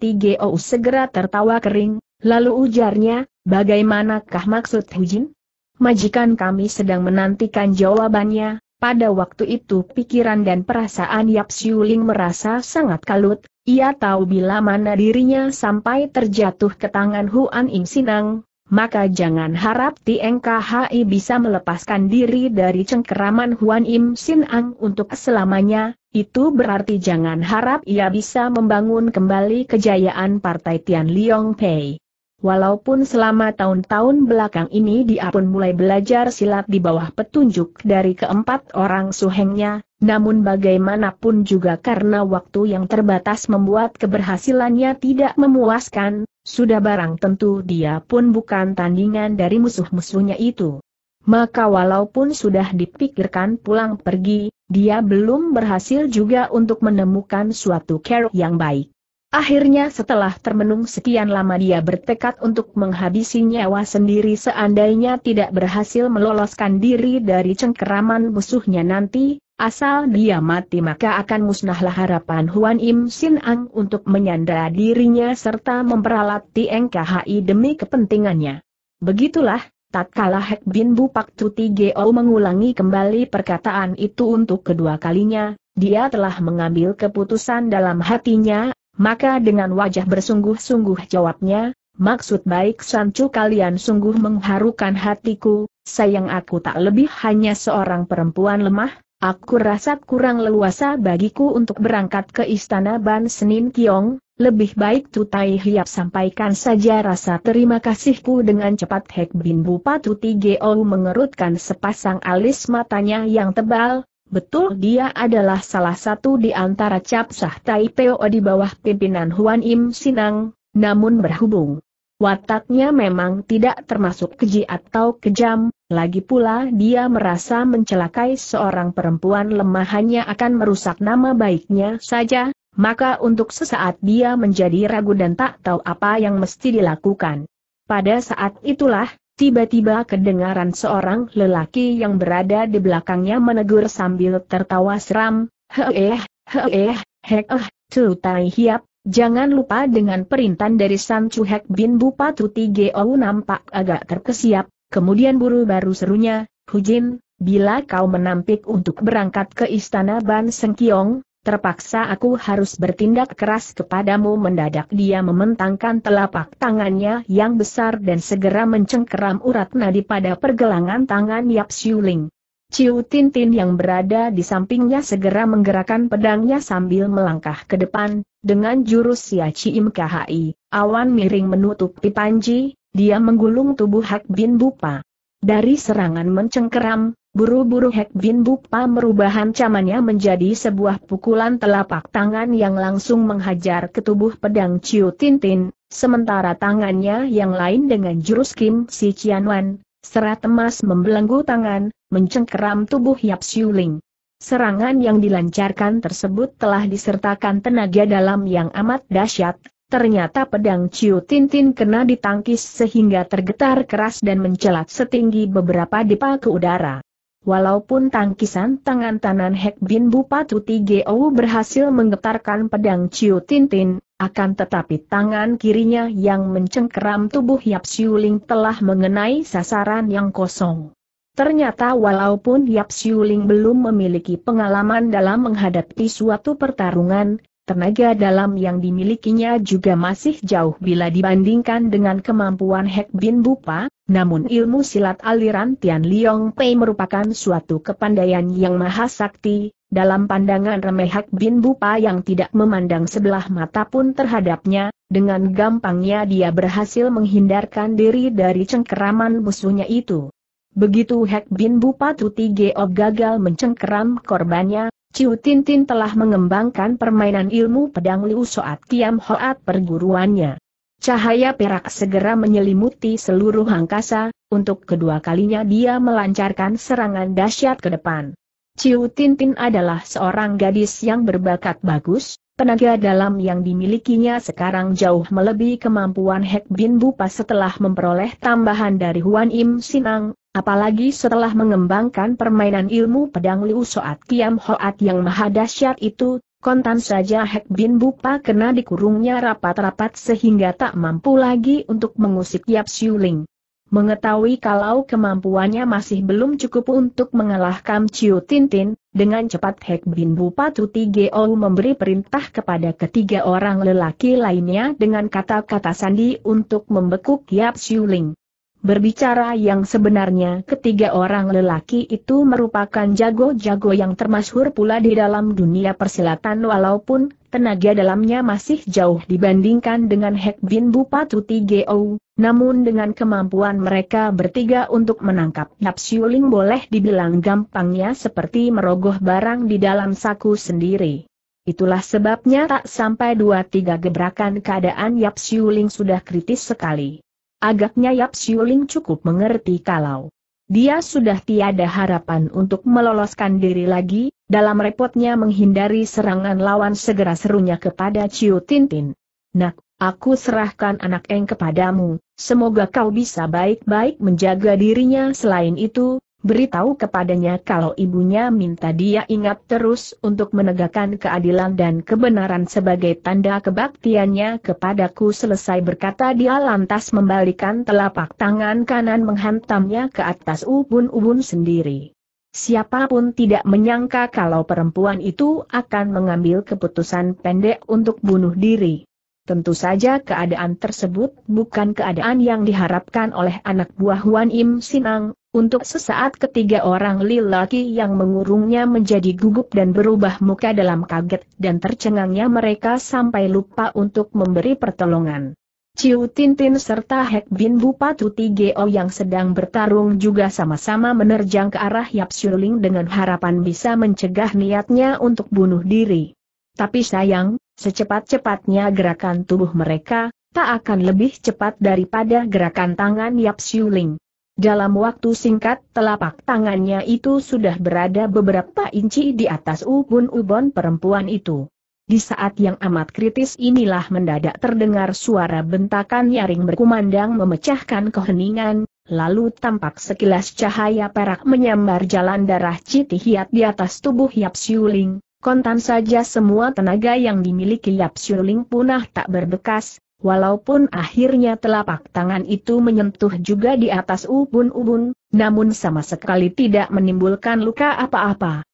segera tertawa kering, lalu ujarnya, bagaimanakah maksud Hujin? Majikan kami sedang menantikan jawabannya, pada waktu itu pikiran dan perasaan Yap Siuling merasa sangat kalut, ia tahu bila mana dirinya sampai terjatuh ke tangan Huan Im Sinang, maka jangan harap TNKHI bisa melepaskan diri dari cengkeraman Huan Im Sin Ang untuk selamanya, itu berarti jangan harap ia bisa membangun kembali kejayaan Partai Tian Liong Pei. Walaupun selama tahun-tahun belakang ini dia pun mulai belajar silat di bawah petunjuk dari keempat orang suhengnya, namun bagaimanapun juga karena waktu yang terbatas membuat keberhasilannya tidak memuaskan, sudah barang tentu dia pun bukan tandingan dari musuh-musuhnya itu. Maka walaupun sudah dipikirkan pulang pergi, dia belum berhasil juga untuk menemukan suatu cara yang baik. Akhirnya setelah termenung sekian lama dia bertekad untuk menghabisi nyawa sendiri seandainya tidak berhasil meloloskan diri dari cengkeraman musuhnya nanti, Asal dia mati maka akan musnahlah harapan Huan Im Sin Ang untuk menyandera dirinya serta memperalat Tieng KHI demi kepentingannya. Begitulah, tak kalah Hek Bin Bupak Tuti Geo mengulangi kembali perkataan itu untuk kedua kalinya, dia telah mengambil keputusan dalam hatinya, maka dengan wajah bersungguh-sungguh jawabnya, Maksud baik Sancu kalian sungguh mengharukan hatiku, sayang aku tak lebih hanya seorang perempuan lemah, Aku rasa kurang leluasa bagiku untuk berangkat ke istana Ban Senin Kiong, lebih baik Tutai Hiap sampaikan saja rasa terima kasihku dengan cepat Hek Bin Bupatu Tigeo mengerutkan sepasang alis matanya yang tebal, betul dia adalah salah satu di antara capsah Peo di bawah pimpinan Huan Im Sinang, namun berhubung. Wataknya memang tidak termasuk keji atau kejam, lagi pula dia merasa mencelakai seorang perempuan lemah hanya akan merusak nama baiknya saja, maka untuk sesaat dia menjadi ragu dan tak tahu apa yang mesti dilakukan. Pada saat itulah, tiba-tiba kedengaran seorang lelaki yang berada di belakangnya menegur sambil tertawa seram, Heeh, heeh, heeh, tu tai hiap, jangan lupa dengan perintan dari San Hek bin Bupatu Tigeo nampak agak terkesiap, Kemudian buru baru serunya, Hujin, bila kau menampik untuk berangkat ke istana Ban Sengkiong, terpaksa aku harus bertindak keras kepadamu mendadak dia mementangkan telapak tangannya yang besar dan segera mencengkeram urat nadi pada pergelangan tangan Yap Siuling. Ciu Tintin yang berada di sampingnya segera menggerakkan pedangnya sambil melangkah ke depan, dengan jurus Sia Cim Khi, awan miring menutup pipanji, dia menggulung tubuh Hek Bin Bupa. Dari serangan mencengkeram, buru-buru Hek Bin Bupa merubah ancamannya menjadi sebuah pukulan telapak tangan yang langsung menghajar ke tubuh pedang Ciu Tintin, sementara tangannya yang lain dengan jurus Kim Si Wan, serat emas membelenggu tangan, mencengkeram tubuh Yap Siuling. Serangan yang dilancarkan tersebut telah disertakan tenaga dalam yang amat dahsyat, ternyata pedang Ciu Tintin kena ditangkis sehingga tergetar keras dan mencelat setinggi beberapa dipa ke udara. Walaupun tangkisan tangan tanan Hek Bin Bupatuti Tigeo berhasil menggetarkan pedang Ciu Tintin, akan tetapi tangan kirinya yang mencengkeram tubuh Yap Ling telah mengenai sasaran yang kosong. Ternyata walaupun Yap Ling belum memiliki pengalaman dalam menghadapi suatu pertarungan, tenaga dalam yang dimilikinya juga masih jauh bila dibandingkan dengan kemampuan Hek Bin Bupa, namun ilmu silat aliran Tian Liong Pei merupakan suatu kepandaian yang maha sakti, dalam pandangan remeh Hek Bin Bupa yang tidak memandang sebelah mata pun terhadapnya, dengan gampangnya dia berhasil menghindarkan diri dari cengkeraman musuhnya itu. Begitu Hek Bin Tuti Geo gagal mencengkeram korbannya, Ciu Tintin telah mengembangkan permainan ilmu pedang Liu Soat Kiam Hoat perguruannya. Cahaya perak segera menyelimuti seluruh angkasa, untuk kedua kalinya dia melancarkan serangan dahsyat ke depan. Ciu Tintin adalah seorang gadis yang berbakat bagus, tenaga dalam yang dimilikinya sekarang jauh melebihi kemampuan Hek Bin Bupa setelah memperoleh tambahan dari Huan Im Sinang, Apalagi setelah mengembangkan permainan ilmu pedang Liu Soat Kiam Hoat yang maha dahsyat itu, kontan saja Hek Bin Bupa kena dikurungnya rapat-rapat sehingga tak mampu lagi untuk mengusik Yap Siu Ling. Mengetahui kalau kemampuannya masih belum cukup untuk mengalahkan Ciu Tintin, dengan cepat Hek Bin Tuti Geo memberi perintah kepada ketiga orang lelaki lainnya dengan kata-kata sandi untuk membekuk Yap Siu Ling. Berbicara yang sebenarnya ketiga orang lelaki itu merupakan jago-jago yang termasyhur pula di dalam dunia persilatan walaupun tenaga dalamnya masih jauh dibandingkan dengan Hek Bin Bupatu Geo, namun dengan kemampuan mereka bertiga untuk menangkap Napsiuling boleh dibilang gampangnya seperti merogoh barang di dalam saku sendiri. Itulah sebabnya tak sampai dua tiga gebrakan keadaan Yap Siuling sudah kritis sekali. Agaknya Yap Siuling cukup mengerti kalau dia sudah tiada harapan untuk meloloskan diri lagi, dalam repotnya menghindari serangan lawan segera serunya kepada Ciu Tintin. Nak, aku serahkan anak Eng kepadamu, semoga kau bisa baik-baik menjaga dirinya selain itu, beritahu kepadanya kalau ibunya minta dia ingat terus untuk menegakkan keadilan dan kebenaran sebagai tanda kebaktiannya kepadaku selesai berkata dia lantas membalikan telapak tangan kanan menghantamnya ke atas ubun-ubun sendiri. Siapapun tidak menyangka kalau perempuan itu akan mengambil keputusan pendek untuk bunuh diri. Tentu saja keadaan tersebut bukan keadaan yang diharapkan oleh anak buah Wan Im Sinang, untuk sesaat ketiga orang lelaki yang mengurungnya menjadi gugup dan berubah muka dalam kaget dan tercengangnya mereka sampai lupa untuk memberi pertolongan. Ciu Tintin serta Hek Bin Bupatu Tigeo yang sedang bertarung juga sama-sama menerjang ke arah Yap Shuling dengan harapan bisa mencegah niatnya untuk bunuh diri. Tapi sayang, Secepat-cepatnya gerakan tubuh mereka, tak akan lebih cepat daripada gerakan tangan Yap Ling. Dalam waktu singkat telapak tangannya itu sudah berada beberapa inci di atas ubun-ubun perempuan itu. Di saat yang amat kritis inilah mendadak terdengar suara bentakan nyaring berkumandang memecahkan keheningan, lalu tampak sekilas cahaya perak menyambar jalan darah Citi di atas tubuh Yap Siuling, Kontan saja semua tenaga yang dimiliki Yap Shuling punah tak berbekas, walaupun akhirnya telapak tangan itu menyentuh juga di atas ubun-ubun, namun sama sekali tidak menimbulkan luka apa-apa.